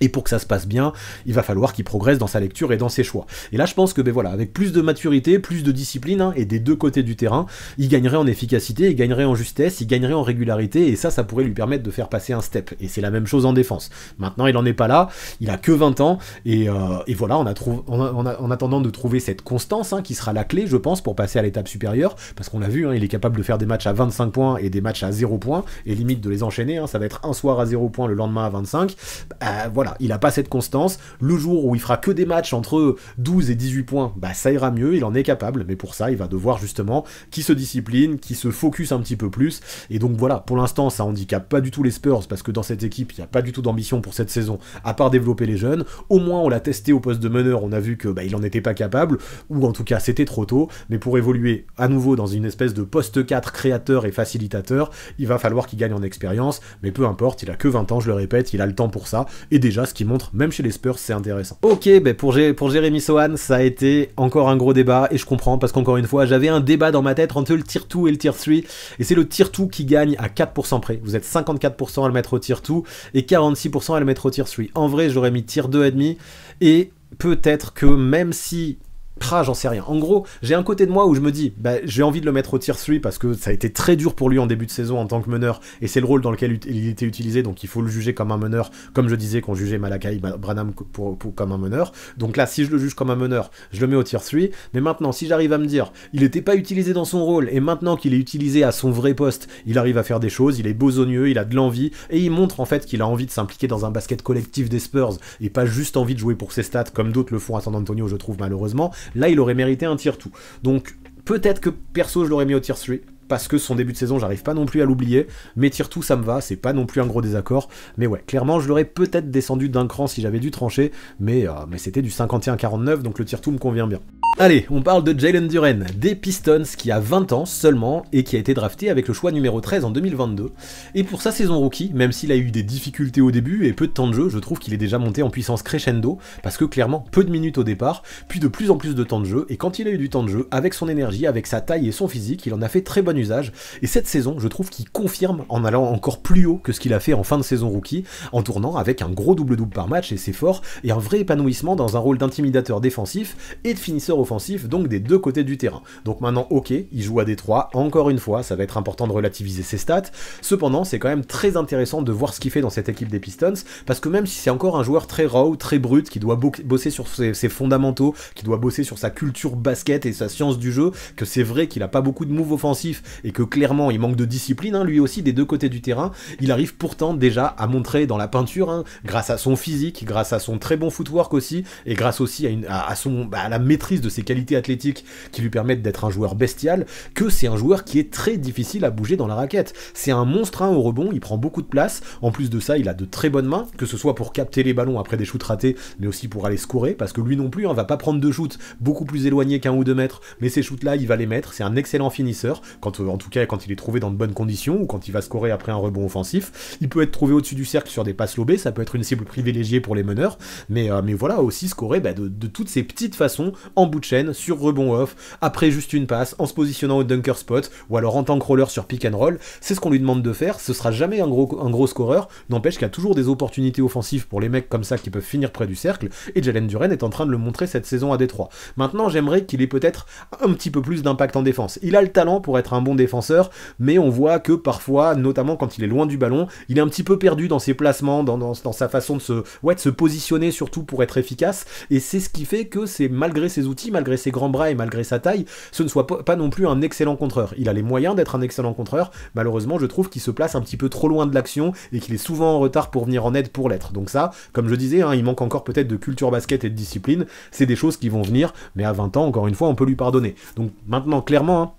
Et pour que ça se passe bien, il va falloir qu'il progresse dans sa lecture et dans ses choix. Et là, je pense que, ben voilà, avec plus de maturité, plus de discipline, hein, et des deux côtés du terrain, il gagnerait en efficacité, il gagnerait en justesse, il gagnerait en régularité, et ça, ça pourrait lui permettre de faire passer un step. Et c'est la même chose en défense. Maintenant, il n'en est pas là, il a que 20 ans, et, euh, voilà, on a en attendant de trouver cette constance, hein, qui sera la clé, je pense, pour passer à l'étape supérieure, parce qu'on l'a vu, hein, il est capable de faire des matchs à 25 points et des matchs à 0 points, et limite de les enchaîner, ça va être un soir à 0 points, le lendemain à 25. Bah, voilà il n'a pas cette constance. Le jour où il fera que des matchs entre 12 et 18 points, bah ça ira mieux, il en est capable, mais pour ça, il va devoir justement qui se discipline, qui se focus un petit peu plus. Et donc voilà, pour l'instant, ça handicape pas du tout les Spurs parce que dans cette équipe, il n'y a pas du tout d'ambition pour cette saison, à part développer les jeunes. Au moins, on l'a testé au poste de meneur, on a vu que bah, il en était pas capable, ou en tout cas, c'était trop tôt. Mais pour évoluer à nouveau dans une espèce de poste 4 créateur et facilitateur, il va falloir qu'il gagne en expérience. Mais peu importe, il a que 20 ans, je le répète, il a le temps pour ça. Et déjà, ce qui montre, même chez les Spurs, c'est intéressant. Ok, ben pour, pour Jérémy Sohan, ça a été encore un gros débat, et je comprends, parce qu'encore une fois, j'avais un débat dans ma tête entre le tier 2 et le tier 3, et c'est le tier 2 qui gagne à 4% près. Vous êtes 54% à le mettre au tier 2, et 46% à le mettre au tier 3. En vrai, j'aurais mis tier 2,5, et peut-être que même si j'en sais rien. En gros, j'ai un côté de moi où je me dis, bah, j'ai envie de le mettre au tier 3 parce que ça a été très dur pour lui en début de saison en tant que meneur, et c'est le rôle dans lequel il était utilisé, donc il faut le juger comme un meneur, comme je disais qu'on jugeait Malakai bah, Branham pour, pour, comme un meneur. Donc là, si je le juge comme un meneur, je le mets au tier 3, mais maintenant, si j'arrive à me dire, il n'était pas utilisé dans son rôle, et maintenant qu'il est utilisé à son vrai poste, il arrive à faire des choses, il est bosogneux, il a de l'envie, et il montre en fait qu'il a envie de s'impliquer dans un basket collectif des Spurs, et pas juste envie de jouer pour ses stats comme d'autres le font à San Antonio, je trouve malheureusement, Là, il aurait mérité un tir tout. Donc, peut-être que perso, je l'aurais mis au tier 3 parce que son début de saison, j'arrive pas non plus à l'oublier, mais tire tout, ça me va, c'est pas non plus un gros désaccord, mais ouais, clairement, je l'aurais peut-être descendu d'un cran si j'avais dû trancher, mais, euh, mais c'était du 51-49, donc le tire me convient bien. Allez, on parle de Jalen Duren, des Pistons, qui a 20 ans seulement, et qui a été drafté avec le choix numéro 13 en 2022, et pour sa saison rookie, même s'il a eu des difficultés au début et peu de temps de jeu, je trouve qu'il est déjà monté en puissance crescendo, parce que clairement, peu de minutes au départ, puis de plus en plus de temps de jeu, et quand il a eu du temps de jeu, avec son énergie, avec sa taille et son physique, il en a fait très bonne usage. Et cette saison, je trouve qu'il confirme en allant encore plus haut que ce qu'il a fait en fin de saison rookie, en tournant avec un gros double-double par match, et c'est fort, et un vrai épanouissement dans un rôle d'intimidateur défensif et de finisseur offensif, donc des deux côtés du terrain. Donc maintenant, ok, il joue à Détroit, encore une fois, ça va être important de relativiser ses stats. Cependant, c'est quand même très intéressant de voir ce qu'il fait dans cette équipe des Pistons, parce que même si c'est encore un joueur très raw, très brut, qui doit bosser sur ses, fondamentaux, qui doit bosser sur sa culture basket et sa science du jeu, que c'est vrai qu'il a pas beaucoup de moves offensifs, et que clairement il manque de discipline, hein, lui aussi des deux côtés du terrain, il arrive pourtant déjà à montrer dans la peinture, hein, grâce à son physique, grâce à son très bon footwork aussi, et grâce aussi à, une, à, son, bah, à la maîtrise de ses qualités athlétiques qui lui permettent d'être un joueur bestial, que c'est un joueur qui est très difficile à bouger dans la raquette. C'est un monstre hein, au rebond, il prend beaucoup de place, en plus de ça il a de très bonnes mains, que ce soit pour capter les ballons après des shoots ratés, mais aussi pour aller scorer, parce que lui non plus on va pas prendre de shoots beaucoup plus éloignés qu'un ou deux mètres, mais ces shoots là il va les mettre, c'est un excellent finisseur, quand euh, en tout cas, quand il est trouvé dans de bonnes conditions, ou quand il va scorer après un rebond offensif. Il peut être trouvé au-dessus du cercle sur des passes lobées, ça peut être une cible privilégiée pour les meneurs, mais, euh, mais voilà, aussi scorer bah, de, toutes ces petites façons, en bout de chaîne, sur rebond off, après juste une passe, en se positionnant au dunker spot, ou alors en tant que roller sur pick and roll, c'est ce qu'on lui demande de faire, ce sera jamais un gros, un gros scoreur, n'empêche qu'il y a toujours des opportunités offensives pour les mecs comme ça qui peuvent finir près du cercle, et Jalen Duren est en train de le montrer cette saison à Détroit. Maintenant, j'aimerais qu'il ait peut-être un petit peu plus d'impact en défense. Il a le talent pour être un bon défenseur, mais on voit que parfois, notamment quand il est loin du ballon, il est un petit peu perdu dans ses placements, dans, sa façon de se, ouais, se positionner surtout pour être efficace, et c'est ce qui fait que c'est malgré ses outils, malgré ses grands bras et malgré sa taille, ce ne soit pas non plus un excellent contreur. Il a les moyens d'être un excellent contreur, malheureusement je trouve qu'il se place un petit peu trop loin de l'action et qu'il est souvent en retard pour venir en aide pour l'être. Donc ça, comme je disais, hein, il manque encore peut-être de culture basket et de discipline, c'est des choses qui vont venir, mais à 20 ans, encore une fois, on peut lui pardonner. Donc maintenant, clairement, hein,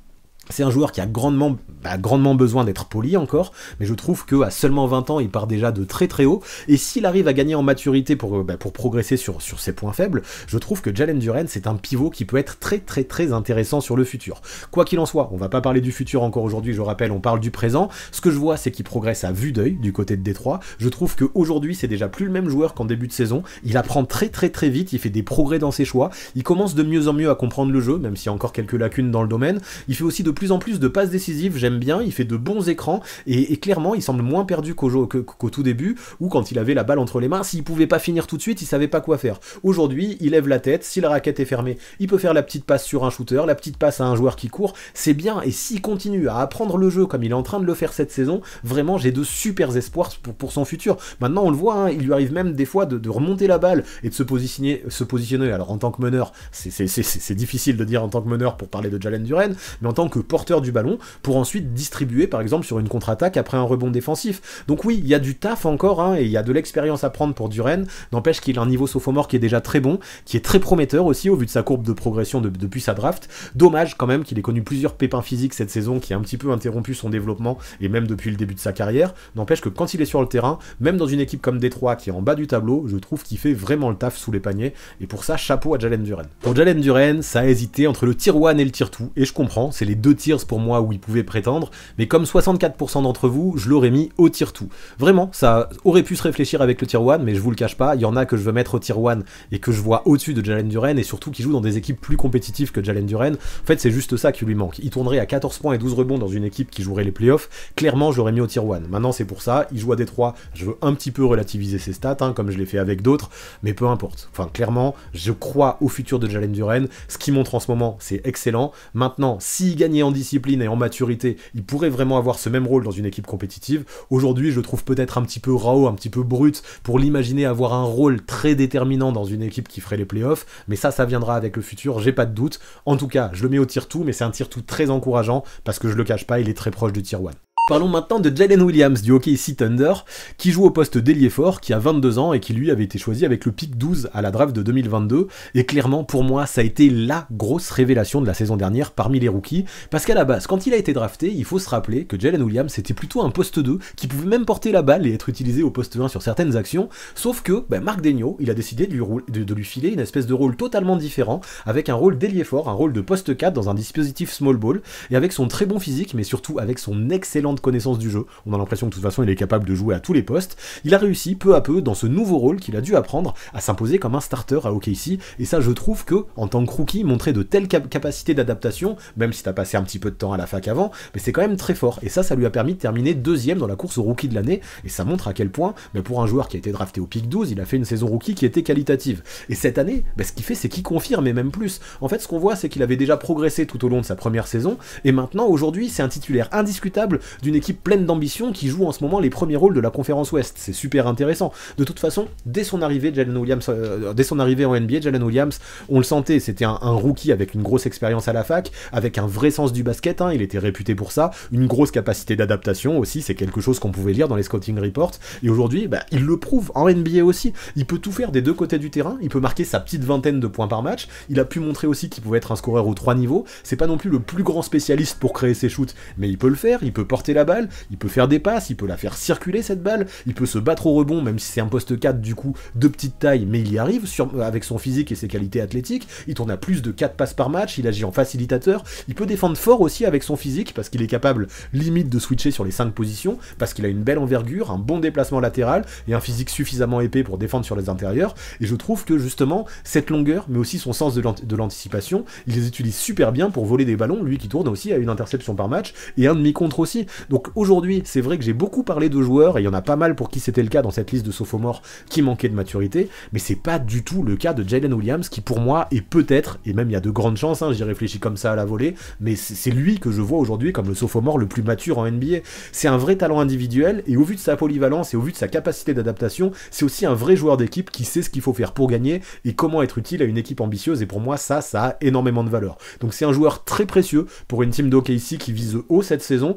c'est un joueur qui a grandement, grandement besoin d'être poli encore, mais je trouve qu'à seulement 20 ans, il part déjà de très très haut. Et s'il arrive à gagner en maturité pour, euh, bah, pour progresser sur, sur ses points faibles, je trouve que Jalen Duren, c'est un pivot qui peut être très très très intéressant sur le futur. Quoi qu'il en soit, on va pas parler du futur encore aujourd'hui, je rappelle, on parle du présent. Ce que je vois, c'est qu'il progresse à vue d'œil du côté de Détroit. Je trouve qu'aujourd'hui, c'est déjà plus le même joueur qu'en début de saison. Il apprend très très très vite, il fait des progrès dans ses choix. Il commence de mieux en mieux à comprendre le jeu, même s'il y a encore quelques lacunes dans le domaine. Il fait aussi de plus en plus de passes décisives, j'aime bien, il fait de bons écrans, et, clairement, il semble moins perdu qu'au tout début, ou quand il avait la balle entre les mains, s'il pouvait pas finir tout de suite, il savait pas quoi faire. Aujourd'hui, il lève la tête, si la raquette est fermée, il peut faire la petite passe sur un shooter, la petite passe à un joueur qui court, c'est bien, et s'il continue à apprendre le jeu comme il est en train de le faire cette saison, vraiment, j'ai de super espoirs pour, son futur. Maintenant, on le voit, hein, il lui arrive même des fois de, remonter la balle et de se positionner, se positionner alors en tant que meneur, c'est difficile de dire en tant que meneur pour parler de Jalen Duren, mais en tant que porteur du ballon pour ensuite distribuer par exemple sur une contre-attaque après un rebond défensif. Donc oui, il y a du taf encore hein, et il y a de l'expérience à prendre pour Duren. N'empêche qu'il a un niveau sophomore qui est déjà très bon, qui est très prometteur aussi au vu de sa courbe de progression depuis sa draft. Dommage quand même qu'il ait connu plusieurs pépins physiques cette saison qui a un petit peu interrompu son développement et même depuis le début de sa carrière. N'empêche que quand il est sur le terrain, même dans une équipe comme Détroit qui est en bas du tableau, je trouve qu'il fait vraiment le taf sous les paniers et pour ça, chapeau à Jalen Duren. Pour Jalen Duren, ça a hésité entre le tier 1 et le tir 2 et je comprends, c'est les deux tiers pour moi où il pouvait prétendre, mais comme 64% d'entre vous, je l'aurais mis au tir 2. Vraiment, ça aurait pu se réfléchir avec le tier 1, mais je vous le cache pas, il y en a que je veux mettre au tier 1 et que je vois au-dessus de Jalen Duren, et surtout qui joue dans des équipes plus compétitives que Jalen Duren. En fait, c'est juste ça qui lui manque. Il tournerait à 14 points et 12 rebonds dans une équipe qui jouerait les playoffs. Clairement, je l'aurais mis au tier 1. Maintenant, c'est pour ça, il joue à Détroit, je veux un petit peu relativiser ses stats, hein, comme je l'ai fait avec d'autres, mais peu importe. Enfin, clairement, je crois au futur de Jalen Duren. Ce qu'il montre en ce moment, c'est excellent. Maintenant, s'il gagnait en discipline et en maturité, il pourrait vraiment avoir ce même rôle dans une équipe compétitive. Aujourd'hui, je le trouve peut-être un petit peu rao, un petit peu brut pour l'imaginer avoir un rôle très déterminant dans une équipe qui ferait les playoffs, mais ça, ça viendra avec le futur, j'ai pas de doute. En tout cas, je le mets au tir tout, mais c'est un tir tout très encourageant parce que je le cache pas, il est très proche du tier 1. Parlons maintenant de Jalen Williams du hockey Sea Thunder, qui joue au poste d'ailier fort, qui a 22 ans et qui lui avait été choisi avec le pick 12 à la draft de 2022. Et clairement, pour moi, ça a été la grosse révélation de la saison dernière parmi les rookies, parce qu'à la base, quand il a été drafté, il faut se rappeler que Jalen Williams était plutôt un poste 2, qui pouvait même porter la balle et être utilisé au poste 1 sur certaines actions, sauf que ben, Marc Degno, il a décidé de lui, filer une espèce de rôle totalement différent, avec un rôle d'ailier fort, un rôle de poste 4 dans un dispositif small ball, et avec son très bon physique, mais surtout avec son excellent connaissance du jeu. On a l'impression que de toute façon il est capable de jouer à tous les postes. Il a réussi peu à peu dans ce nouveau rôle qu'il a dû apprendre à s'imposer comme un starter à OKC. Et ça je trouve que en tant que rookie, montrer de telles capacités d'adaptation, même si t'as passé un petit peu de temps à la fac avant, mais c'est quand même très fort. Et ça, ça lui a permis de terminer deuxième dans la course au rookie de l'année. Et ça montre à quel point, mais pour un joueur qui a été drafté au pic 12, il a fait une saison rookie qui était qualitative. Et cette année, bah, ce qu'il fait, c'est qu'il confirme et même plus. En fait, ce qu'on voit, c'est qu'il avait déjà progressé tout au long de sa première saison. Et maintenant, aujourd'hui, c'est un titulaire indiscutable du une équipe pleine d'ambition qui joue en ce moment les premiers rôles de la conférence Ouest. C'est super intéressant. De toute façon, dès son arrivée, Jalen Williams, euh, euh, dès son arrivée en NBA, Jalen Williams, on le sentait, c'était un, rookie avec une grosse expérience à la fac, avec un vrai sens du basket, hein. il était réputé pour ça, une grosse capacité d'adaptation aussi, c'est quelque chose qu'on pouvait lire dans les scouting reports. Et aujourd'hui, bah, il le prouve en NBA aussi. Il peut tout faire des deux côtés du terrain, il peut marquer sa petite vingtaine de points par match, il a pu montrer aussi qu'il pouvait être un scoreur aux trois niveaux. C'est pas non plus le plus grand spécialiste pour créer ses shoots, mais il peut le faire, il peut porter la balle, il peut faire des passes, il peut la faire circuler cette balle, il peut se battre au rebond, même si c'est un poste 4 du coup de petite taille, mais il y arrive sur, euh, avec son physique et ses qualités athlétiques, il tourne à plus de 4 passes par match, il agit en facilitateur, il peut défendre fort aussi avec son physique, parce qu'il est capable limite de switcher sur les 5 positions, parce qu'il a une belle envergure, un bon déplacement latéral, et un physique suffisamment épais pour défendre sur les intérieurs, et je trouve que justement, cette longueur, mais aussi son sens de l'anticipation, il les utilise super bien pour voler des ballons, lui qui tourne aussi à une interception par match, et un demi-contre aussi. Donc aujourd'hui, c'est vrai que j'ai beaucoup parlé de joueurs, et il y en a pas mal pour qui c'était le cas dans cette liste de sophomores qui manquaient de maturité, mais c'est pas du tout le cas de Jalen Williams, qui pour moi est peut-être, et même il y a de grandes chances, hein, j'y réfléchis comme ça à la volée, mais c'est lui que je vois aujourd'hui comme le sophomore le plus mature en NBA. C'est un vrai talent individuel, et au vu de sa polyvalence et au vu de sa capacité d'adaptation, c'est aussi un vrai joueur d'équipe qui sait ce qu'il faut faire pour gagner et comment être utile à une équipe ambitieuse, et pour moi, ça, ça a énormément de valeur. Donc c'est un joueur très précieux pour une team d'OKC qui vise haut cette saison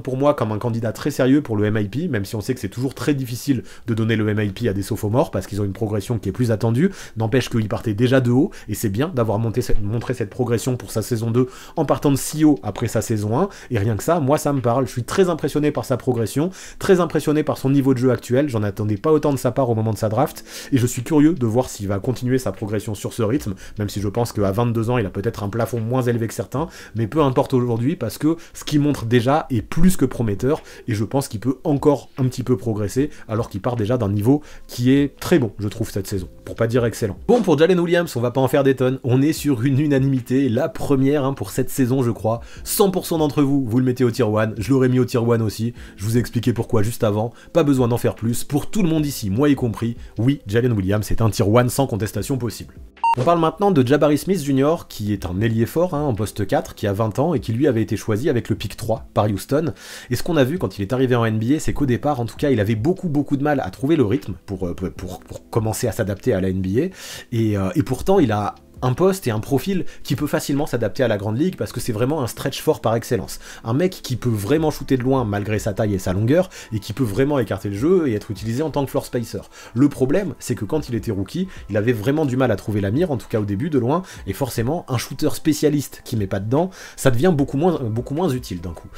pour moi comme un candidat très sérieux pour le MIP, même si on sait que c'est toujours très difficile de donner le MIP à des sophomores parce qu'ils ont une progression qui est plus attendue. N'empêche qu'il partait déjà de haut et c'est bien d'avoir montré cette progression pour sa saison 2 en partant de si haut après sa saison 1. Et rien que ça, moi ça me parle. Je suis très impressionné par sa progression, très impressionné par son niveau de jeu actuel. J'en attendais pas autant de sa part au moment de sa draft et je suis curieux de voir s'il va continuer sa progression sur ce rythme, même si je pense qu'à 22 ans il a peut-être un plafond moins élevé que certains, mais peu importe aujourd'hui parce que ce qu'il montre déjà est plus que prometteur, et je pense qu'il peut encore un petit peu progresser, alors qu'il part déjà d'un niveau qui est très bon, je trouve, cette saison, pour pas dire excellent. Bon, pour Jalen Williams, on va pas en faire des tonnes, on est sur une unanimité, la première hein, pour cette saison, je crois. 100% d'entre vous, vous le mettez au tier 1, je l'aurais mis au tier 1 aussi, je vous ai expliqué pourquoi juste avant, pas besoin d'en faire plus, pour tout le monde ici, moi y compris, oui, Jalen Williams est un tier 1 sans contestation possible. On parle maintenant de Jabari Smith Jr., qui est un ailier fort hein, en poste 4, qui a 20 ans et qui lui avait été choisi avec le pick 3 par Houston. Et ce qu'on a vu quand il est arrivé en NBA, c'est qu'au départ, en tout cas, il avait beaucoup beaucoup de mal à trouver le rythme pour, euh, pour, commencer à s'adapter à la NBA. Et, euh, et pourtant, il a un poste et un profil qui peut facilement s'adapter à la grande ligue parce que c'est vraiment un stretch fort par excellence. Un mec qui peut vraiment shooter de loin malgré sa taille et sa longueur et qui peut vraiment écarter le jeu et être utilisé en tant que floor spacer. Le problème, c'est que quand il était rookie, il avait vraiment du mal à trouver la mire, en tout cas au début de loin, et forcément, un shooter spécialiste qui met pas dedans, ça devient beaucoup moins, beaucoup moins utile d'un coup.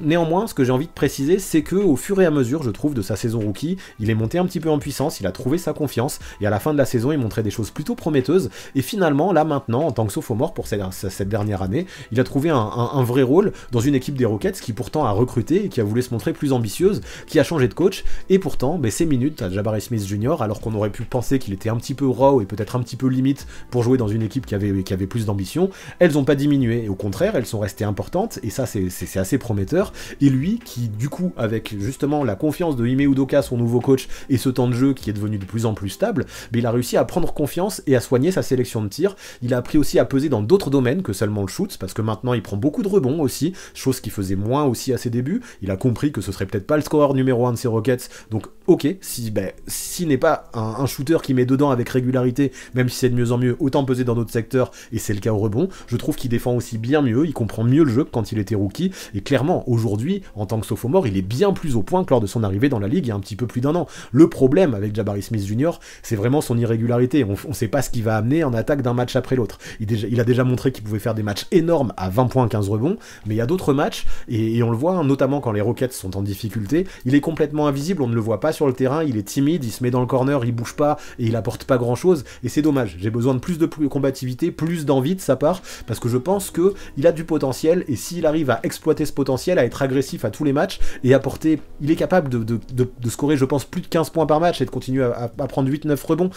Néanmoins, ce que j'ai envie de préciser, c'est que au fur et à mesure, je trouve, de sa saison rookie, il est monté un petit peu en puissance, il a trouvé sa confiance, et à la fin de la saison, il montrait des choses plutôt prometteuses, et finalement, là maintenant, en tant que sophomore pour cette, cette dernière année, il a trouvé un, vrai rôle dans une équipe des Rockets qui pourtant a recruté et qui a voulu se montrer plus ambitieuse, qui a changé de coach, et pourtant, ben, ses minutes à Jabari Smith Jr., alors qu'on aurait pu penser qu'il était un petit peu raw et peut-être un petit peu limite pour jouer dans une équipe qui avait, qui avait plus d'ambition, elles n'ont pas diminué, au contraire, elles sont restées importantes, et ça c'est assez prometteur, et lui qui du coup, avec justement la confiance de Ime Udoka, son nouveau coach, et ce temps de jeu qui est devenu de plus en plus stable, mais il a réussi à prendre confiance et à soigner sa sélection de il a appris aussi à peser dans d'autres domaines que seulement le shoot, parce que maintenant il prend beaucoup de rebonds aussi, chose qu'il faisait moins aussi à ses débuts. Il a compris que ce serait peut-être pas le scoreur numéro 1 de ses Rockets, donc ok, si ben, s'il n'est pas un, shooter qui met dedans avec régularité, même si c'est de mieux en mieux, autant peser dans d'autres secteurs, et c'est le cas au rebond, je trouve qu'il défend aussi bien mieux, il comprend mieux le jeu que quand il était rookie, et clairement, aujourd'hui, en tant que sophomore, il est bien plus au point que lors de son arrivée dans la ligue il y a un petit peu plus d'un an. Le problème avec Jabari Smith Jr., c'est vraiment son irrégularité, on ne sait pas ce qui va amener en attaque match après l'autre. Il, a déjà montré qu'il pouvait faire des matchs énormes à 20 points, 15 rebonds, mais il y a d'autres matchs, et, on le voit, hein, notamment quand les Rockets sont en difficulté, il est complètement invisible, on ne le voit pas sur le terrain, il est timide, il se met dans le corner, il bouge pas, et il apporte pas grand chose, et c'est dommage. J'ai besoin de plus de combativité, plus d'envie de sa part, parce que je pense que il a du potentiel, et s'il arrive à exploiter ce potentiel, à être agressif à tous les matchs, et apporter, il est capable de, scorer, je pense, plus de 15 points par match et de continuer à prendre 8-9 rebonds.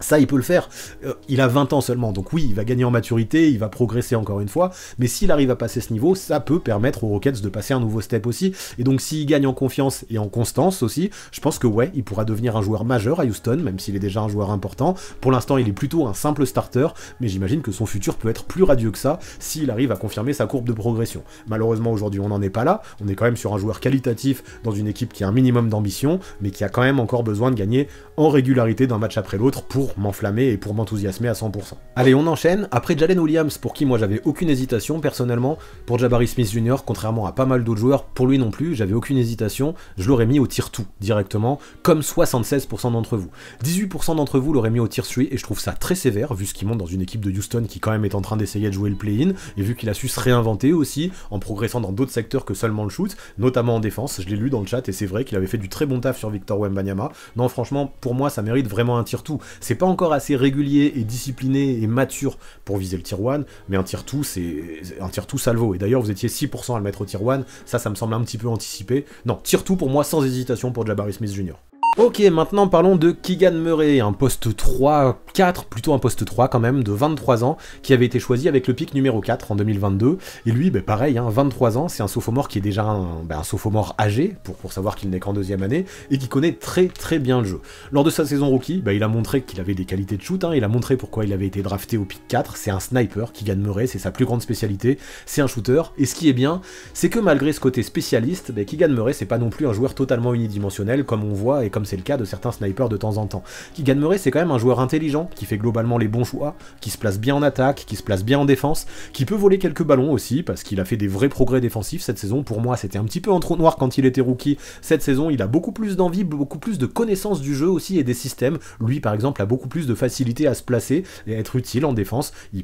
Ça, il peut le faire. Euh, il a 20 ans seulement, donc oui, il va gagner en maturité, il va progresser encore une fois, mais s'il arrive à passer ce niveau, ça peut permettre aux Rockets de passer un nouveau step aussi. Et donc s'il gagne en confiance et en constance aussi, je pense que ouais, il pourra devenir un joueur majeur à Houston, même s'il est déjà un joueur important. Pour l'instant, il est plutôt un simple starter, mais j'imagine que son futur peut être plus radieux que ça s'il arrive à confirmer sa courbe de progression. Malheureusement, aujourd'hui, on n'en est pas là. On est quand même sur un joueur qualitatif dans une équipe qui a un minimum d'ambition, mais qui a quand même encore besoin de gagner en régularité d'un match après l'autre pour m'enflammer et pour m'enthousiasmer à 100%. Allez, on enchaîne. Après Jalen Williams, pour qui moi j'avais aucune hésitation personnellement, pour Jabari Smith Jr., contrairement à pas mal d'autres joueurs, pour lui non plus, j'avais aucune hésitation, je l'aurais mis au tir tout directement, comme 76% d'entre vous. 18% d'entre vous l'auraient mis au tir 3 et je trouve ça très sévère, vu ce qu'il monte dans une équipe de Houston qui quand même est en train d'essayer de jouer le play-in, et vu qu'il a su se réinventer aussi en progressant dans d'autres secteurs que seulement le shoot, notamment en défense, je l'ai lu dans le chat et c'est vrai qu'il avait fait du très bon taf sur Victor Wembanyama. Non franchement, pour moi ça mérite vraiment un tir tout. C'est pas encore assez régulier et discipliné et mature pour viser le tier 1, mais un tir tout c'est un tier tout salvo. Et d'ailleurs, vous étiez 6% à le mettre au tier 1, ça, ça me semble un petit peu anticipé. Non, tir tout pour moi sans hésitation pour Jabari Smith Jr. Ok, maintenant parlons de Keegan Murray, un poste 3, 4, plutôt un poste 3 quand même, de 23 ans, qui avait été choisi avec le pic numéro 4 en 2022. Et lui, ben pareil, 23 hein, ans, c'est un sophomore qui est déjà un, ben sophomore âgé, pour, savoir qu'il n'est qu'en deuxième année, et qui connaît très très bien le jeu. Lors de sa saison rookie, ben il a montré qu'il avait des qualités de shoot, hein, il a montré pourquoi il avait été drafté au pic 4, c'est un sniper, Keegan Murray, c'est sa plus grande spécialité, c'est un shooter, et ce qui est bien, c'est que malgré ce côté spécialiste, Keegan Murray, c'est pas non plus un joueur totalement unidimensionnel, comme on voit et comme c'est le cas de certains snipers de temps en temps. Qui Murray, c'est quand même un joueur intelligent, qui fait globalement les bons choix, qui se place bien en attaque, qui se place bien en défense, qui peut voler quelques ballons aussi, parce qu'il a fait des vrais progrès défensifs cette saison. Pour moi, c'était un petit peu en trou noir quand il était rookie. Cette saison, il a beaucoup plus d'envie, beaucoup plus de connaissances du jeu aussi et des systèmes. Lui, par exemple, a beaucoup plus de facilité à se placer et à être utile en défense. Il,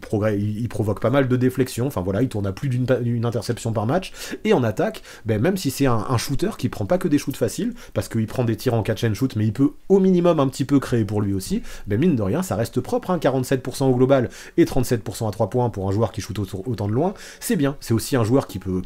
provoque pas mal de déflexions. Enfin voilà, il tourne à plus d'une interception par match. Et en attaque, ben, même si c'est un, shooter qui prend pas que des shoots faciles, parce qu'il prend des tirs en catch shoot, mais il peut au minimum un petit peu créer pour lui aussi, mais mine de rien, ça reste propre, 47% hein. au global et 37% à 3 points pour un joueur qui shoot autant de loin, c'est bien. C'est aussi un joueur qui peut,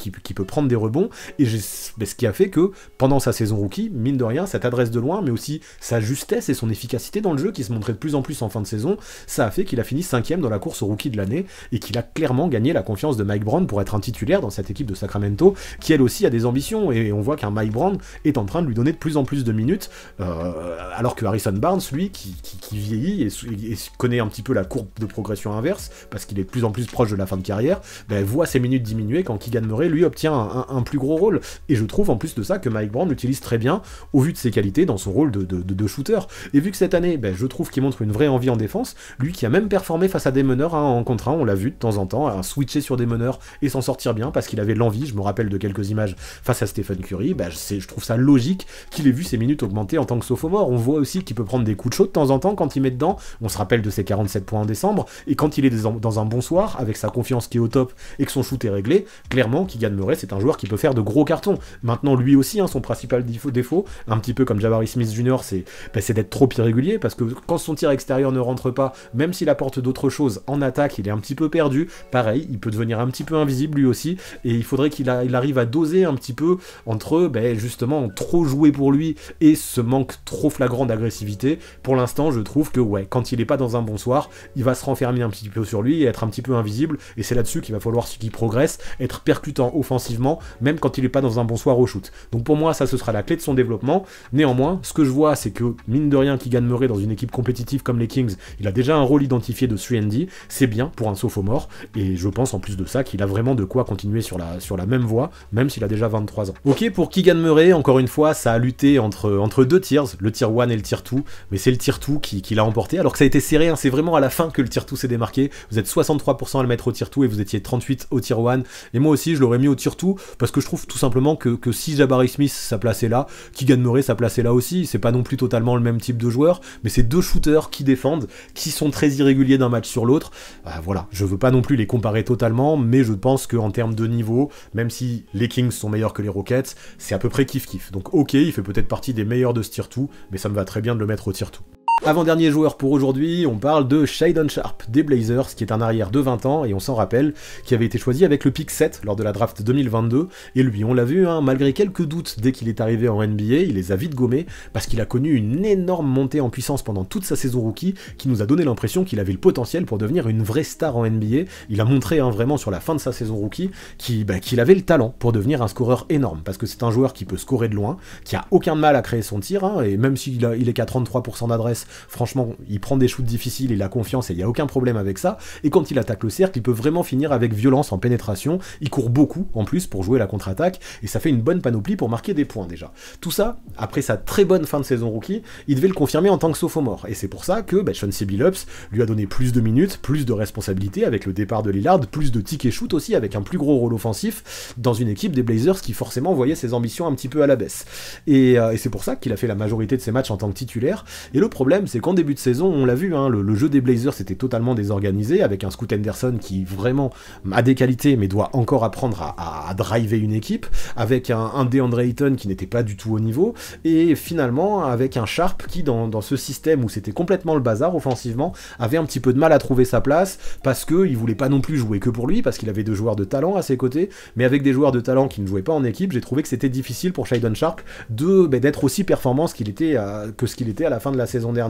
prendre des rebonds, et ce qui a fait que pendant sa saison rookie, mine de rien, cette adresse de loin, mais aussi sa justesse et son efficacité dans le jeu qui se montrait de plus en plus en fin de saison, ça a fait qu'il a fini 5 dans la course au rookie de l'année et qu'il a clairement gagné la confiance de Mike Brown pour être un titulaire dans cette équipe de Sacramento qui elle aussi a des ambitions et on voit qu'un Mike Brown est en train de lui donner de plus en plus de minutes euh, alors que Harrison Barnes, lui, qui, vieillit et, connaît un petit peu la courbe de progression inverse, parce qu'il est de plus en plus proche de la fin de carrière, ben voit ses minutes diminuer quand Keegan Murray, lui, obtient un, plus gros rôle. Et je trouve en plus de ça que Mike Brown l'utilise très bien au vu de ses qualités dans son rôle de, shooter. Et vu que cette année, ben, je trouve qu'il montre une vraie envie en défense, lui qui a même performé face à des meneurs hein, en contre 1, on l'a vu de temps en temps, à switcher sur des meneurs et s'en sortir bien parce qu'il avait l'envie, je me rappelle de quelques images face à Stephen Curry, ben, je trouve ça logique qu'il ait vu ses minutes augmenter en tant que sophomore. On voit aussi qu'il peut prendre des coups de chaud de temps en temps quand il met dedans. On se rappelle de ses 47 points en décembre. Et quand il est dans un bon soir, avec sa confiance qui est au top et que son shoot est réglé, clairement, gagne Murray, c'est un joueur qui peut faire de gros cartons. Maintenant, lui aussi, hein, son principal défaut, un petit peu comme Jabari Smith Jr., ben, c'est d'être trop irrégulier parce que quand son tir extérieur ne rentre pas, même s'il apporte d'autres choses en attaque, il est un petit peu perdu. Pareil, il peut devenir un petit peu invisible lui aussi. Et il faudrait qu'il arrive à doser un petit peu entre ben, justement trop jouer pour lui et se manque trop flagrant d'agressivité. Pour l'instant, je trouve que, ouais, quand il est pas dans un bon soir, il va se renfermer un petit peu sur lui et être un petit peu invisible, et c'est là-dessus qu'il va falloir qu'il progresse, être percutant offensivement, même quand il n'est pas dans un bon soir au shoot. Donc pour moi, ça, ce sera la clé de son développement. Néanmoins, ce que je vois, c'est que, mine de rien, Keegan Murray, dans une équipe compétitive comme les Kings, il a déjà un rôle identifié de 3 c'est bien pour un sophomore, et je pense en plus de ça qu'il a vraiment de quoi continuer sur la, sur la même voie, même s'il a déjà 23 ans. Ok, pour Kigan Murray, encore une fois, ça a lutté entre, entre deux tiers, le tier 1 et le tier 2, mais c'est le tier 2 qui, qui l'a emporté, alors que ça a été serré, hein, c'est vraiment à la fin que le tier 2 s'est démarqué, vous êtes 63% à le mettre au tier 2 et vous étiez 38 au tier 1, et moi aussi je l'aurais mis au tier 2, parce que je trouve tout simplement que, que si Jabari Smith sa place est là, qui Murray sa place est là aussi, c'est pas non plus totalement le même type de joueur, mais c'est deux shooters qui défendent, qui sont très irréguliers d'un match sur l'autre, bah, voilà, je veux pas non plus les comparer totalement, mais je pense qu'en termes de niveau, même si les Kings sont meilleurs que les Rockets, c'est à peu près kiff-kiff, donc ok, il fait peut-être partie des meilleurs de tire-tout, mais ça me va très bien de le mettre au tire-tout. Avant-dernier joueur pour aujourd'hui, on parle de Shaden Sharp des Blazers, qui est un arrière de 20 ans, et on s'en rappelle, qui avait été choisi avec le pick 7 lors de la draft 2022, et lui, on l'a vu, hein, malgré quelques doutes dès qu'il est arrivé en NBA, il les a vite gommés, parce qu'il a connu une énorme montée en puissance pendant toute sa saison rookie, qui nous a donné l'impression qu'il avait le potentiel pour devenir une vraie star en NBA, il a montré hein, vraiment sur la fin de sa saison rookie bah, qu'il avait le talent pour devenir un scoreur énorme, parce que c'est un joueur qui peut scorer de loin, qui a aucun mal à créer son tir, hein, et même s'il il est qu'à 33% d'adresse, Franchement, il prend des shoots difficiles, il a confiance et il n'y a aucun problème avec ça. Et quand il attaque le cercle, il peut vraiment finir avec violence en pénétration. Il court beaucoup en plus pour jouer la contre-attaque et ça fait une bonne panoplie pour marquer des points déjà. Tout ça, après sa très bonne fin de saison rookie, il devait le confirmer en tant que sophomore. Et c'est pour ça que bah, Sean Sean Billups lui a donné plus de minutes, plus de responsabilités avec le départ de Lillard, plus de tickets shoot aussi avec un plus gros rôle offensif dans une équipe des Blazers qui forcément voyait ses ambitions un petit peu à la baisse. et euh, c'est pour ça qu'il a fait la majorité de ses matchs en tant que titulaire. Et le problème, c'est qu'en début de saison, on l'a vu, hein, le, jeu des Blazers c'était totalement désorganisé, avec un Scoot Henderson qui vraiment a des qualités, mais doit encore apprendre à, driver une équipe, avec un, DeAndre Ayton qui n'était pas du tout au niveau, et finalement avec un Sharp qui, dans, ce système où c'était complètement le bazar offensivement, avait un petit peu de mal à trouver sa place, parce qu'il voulait pas non plus jouer que pour lui, parce qu'il avait deux joueurs de talent à ses côtés, mais avec des joueurs de talent qui ne jouaient pas en équipe, j'ai trouvé que c'était difficile pour Shiden Sharp ben, d'être aussi performant était que ce qu'il était à la fin de la saison dernière.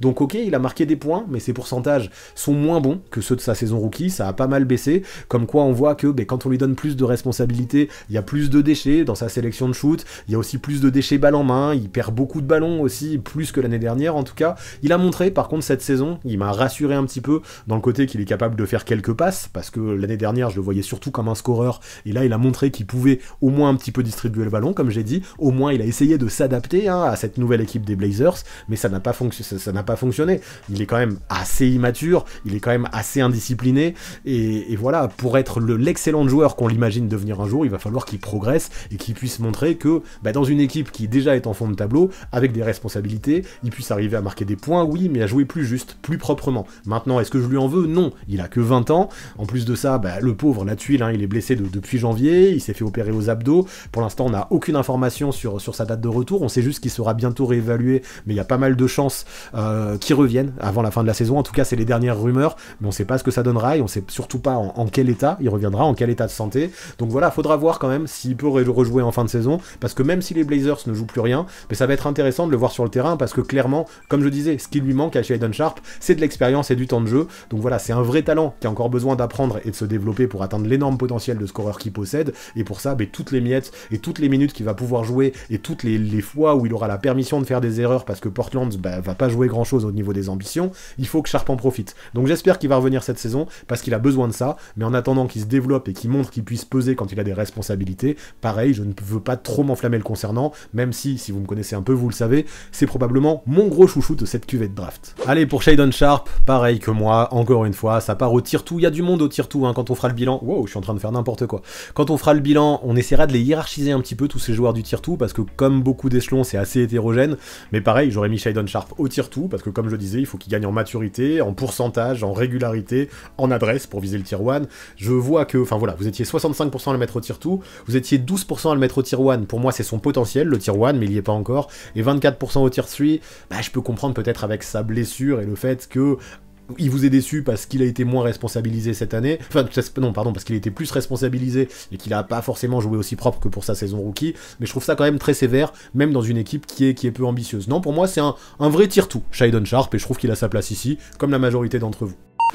Donc ok, il a marqué des points, mais ses pourcentages sont moins bons que ceux de sa saison rookie, ça a pas mal baissé, comme quoi on voit que ben, quand on lui donne plus de responsabilités, il y a plus de déchets dans sa sélection de shoot, il y a aussi plus de déchets balle en main, il perd beaucoup de ballons aussi, plus que l'année dernière en tout cas. Il a montré par contre cette saison, il m'a rassuré un petit peu dans le côté qu'il est capable de faire quelques passes, parce que l'année dernière je le voyais surtout comme un scoreur, et là il a montré qu'il pouvait au moins un petit peu distribuer le ballon, comme j'ai dit, au moins il a essayé de s'adapter hein, à cette nouvelle équipe des Blazers, mais ça n'a pas fonctionné ça n'a pas fonctionné. Il est quand même assez immature, il est quand même assez indiscipliné, et, voilà, pour être l'excellent joueur qu'on l'imagine devenir un jour, il va falloir qu'il progresse et qu'il puisse montrer que bah, dans une équipe qui déjà est en fond de tableau, avec des responsabilités, il puisse arriver à marquer des points, oui, mais à jouer plus juste, plus proprement. Maintenant, est-ce que je lui en veux Non, il a que 20 ans. En plus de ça, bah, le pauvre, la tuile, hein, il est blessé depuis janvier, il s'est fait opérer aux abdos. Pour l'instant, on n'a aucune information sur sa date de retour, on sait juste qu'il sera bientôt réévalué, mais il y a pas mal de chances euh, qui reviennent avant la fin de la saison. En tout cas, c'est les dernières rumeurs, mais on sait pas ce que ça donnera et on sait surtout pas en, quel état il reviendra, en quel état de santé. Donc voilà, faudra voir quand même s'il peut rejouer en fin de saison, parce que même si les Blazers ne jouent plus rien, mais ça va être intéressant de le voir sur le terrain, parce que clairement, comme je disais, ce qui lui manque à Shaden Sharp, c'est de l'expérience et du temps de jeu. Donc voilà, c'est un vrai talent qui a encore besoin d'apprendre et de se développer pour atteindre l'énorme potentiel de scoreur qu'il possède. Et pour ça, ben, toutes les miettes et toutes les minutes qu'il va pouvoir jouer et toutes les, fois où il aura la permission de faire des erreurs parce que Portland ben, va pas jouer grand chose au niveau des ambitions, il faut que Sharp en profite. Donc j'espère qu'il va revenir cette saison parce qu'il a besoin de ça, mais en attendant qu'il se développe et qu'il montre qu'il puisse peser quand il a des responsabilités, pareil, je ne veux pas trop m'enflammer le concernant, même si, si vous me connaissez un peu, vous le savez, c'est probablement mon gros chouchou de cette cuvette de draft. Allez, pour Shaden Sharp, pareil que moi, encore une fois, ça part au tir tout il y a du monde au tir tout hein, quand on fera le bilan, wow, je suis en train de faire n'importe quoi, quand on fera le bilan, on essaiera de les hiérarchiser un petit peu tous ces joueurs du tir tout parce que comme beaucoup d'échelons, c'est assez hétérogène, mais pareil, j'aurais mis Shadon Sharp au tir tout, parce que comme je disais, il faut qu'il gagne en maturité, en pourcentage, en régularité, en adresse pour viser le tier 1, Je vois que, enfin voilà, vous étiez 65% à le mettre au tir tout, vous étiez 12% à le mettre au tier 1, Pour moi, c'est son potentiel, le tier 1, mais il n'y est pas encore. Et 24% au tier 3, bah, je peux comprendre peut-être avec sa blessure et le fait que il vous est déçu parce qu'il a été moins responsabilisé cette année. Enfin, non, pardon, parce qu'il a été plus responsabilisé et qu'il a pas forcément joué aussi propre que pour sa saison rookie. Mais je trouve ça quand même très sévère, même dans une équipe qui est, qui est peu ambitieuse. Non, pour moi, c'est un, vrai tire-tout, Shydon Sharp, et je trouve qu'il a sa place ici, comme la majorité d'entre vous.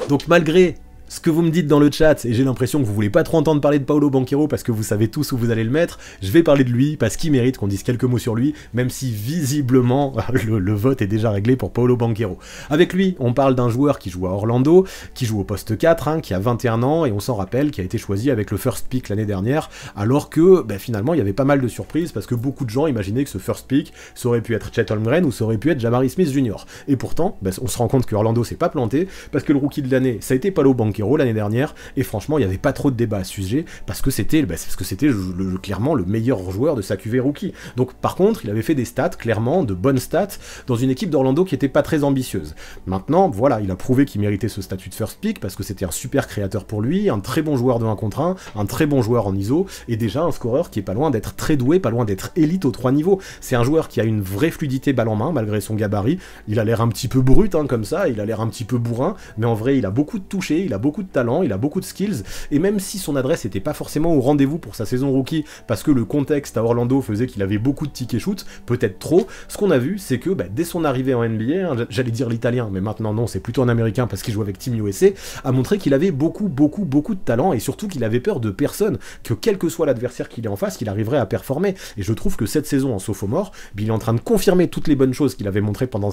Donc malgré ce que vous me dites dans le chat, et j'ai l'impression que vous voulez pas trop entendre parler de Paolo Banquero parce que vous savez tous où vous allez le mettre, je vais parler de lui parce qu'il mérite qu'on dise quelques mots sur lui, même si visiblement le, vote est déjà réglé pour Paolo Banquero. Avec lui, on parle d'un joueur qui joue à Orlando, qui joue au poste 4, hein, qui a 21 ans, et on s'en rappelle, qui a été choisi avec le first pick l'année dernière, alors que ben, finalement il y avait pas mal de surprises parce que beaucoup de gens imaginaient que ce first pick, ça aurait pu être Chet Holmgren ou ça aurait pu être Jamari Smith Jr. Et pourtant, ben, on se rend compte que Orlando s'est pas planté parce que le rookie de l'année, ça a été Paolo Banquero l'année dernière, et franchement, il n'y avait pas trop de débat à ce sujet, parce que c'était bah, parce que clairement le meilleur joueur de sa QV rookie. Donc par contre, il avait fait des stats, clairement, de bonnes stats, dans une équipe d'Orlando qui n'était pas très ambitieuse. Maintenant, voilà, il a prouvé qu'il méritait ce statut de first pick, parce que c'était un super créateur pour lui, un très bon joueur de 1 contre 1, un très bon joueur en ISO, et déjà un scoreur qui est pas loin d'être très doué, pas loin d'être élite aux trois niveaux. C'est un joueur qui a une vraie fluidité balle en main, malgré son gabarit. Il a l'air un petit peu brut, hein, comme ça, il a l'air un petit peu bourrin, mais en vrai, il a beaucoup de touchés, il a beaucoup de talent, il a beaucoup de skills, et même si son adresse n'était pas forcément au rendez-vous pour sa saison rookie, parce que le contexte à Orlando faisait qu'il avait beaucoup de tickets shoot, peut-être trop, ce qu'on a vu, c'est que bah, dès son arrivée en NBA, hein, j'allais dire l'italien, mais maintenant non, c'est plutôt un américain parce qu'il joue avec Team USA, a montré qu'il avait beaucoup, beaucoup, beaucoup de talent, et surtout qu'il avait peur de personne, que quel que soit l'adversaire qu'il est en face, qu'il arriverait à performer. Et je trouve que cette saison en sophomore, il est en train de confirmer toutes les bonnes choses qu'il avait montrées pendant,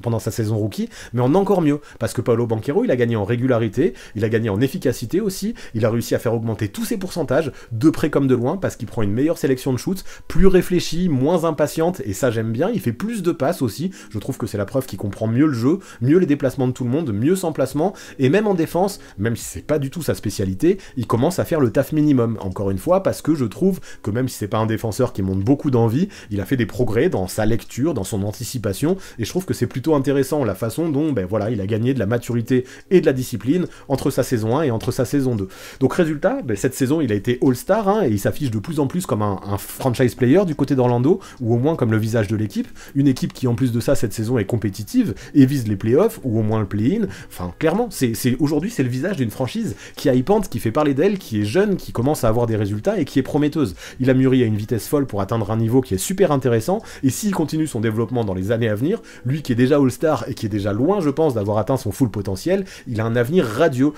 pendant sa saison rookie, mais en encore mieux, parce que Paolo Banquero, il a gagné en régularité, il a gagné en efficacité aussi, il a réussi à faire augmenter tous ses pourcentages, de près comme de loin, parce qu'il prend une meilleure sélection de shoots, plus réfléchie, moins impatiente, et ça j'aime bien, il fait plus de passes aussi, je trouve que c'est la preuve qu'il comprend mieux le jeu, mieux les déplacements de tout le monde, mieux son placement, et même en défense, même si c'est pas du tout sa spécialité, il commence à faire le taf minimum, encore une fois, parce que je trouve que même si c'est pas un défenseur qui monte beaucoup d'envie, il a fait des progrès dans sa lecture, dans son anticipation, et je trouve que c'est plutôt intéressant la façon dont, ben voilà, il a gagné de la maturité et de la discipline, entre sa saison 1 et entre sa saison 2. Donc résultat, ben, cette saison, il a été All-Star hein, et il s'affiche de plus en plus comme un, franchise player du côté d'Orlando, ou au moins comme le visage de l'équipe. Une équipe qui, en plus de ça, cette saison est compétitive et vise les playoffs, ou au moins le play-in. Enfin, clairement, c'est aujourd'hui, c'est le visage d'une franchise qui est hypante, qui fait parler d'elle, qui est jeune, qui commence à avoir des résultats et qui est prometteuse. Il a mûri à une vitesse folle pour atteindre un niveau qui est super intéressant, et s'il continue son développement dans les années à venir, lui qui est déjà All-Star et qui est déjà loin, je pense, d'avoir atteint son full potentiel, il a un avenir radieux radio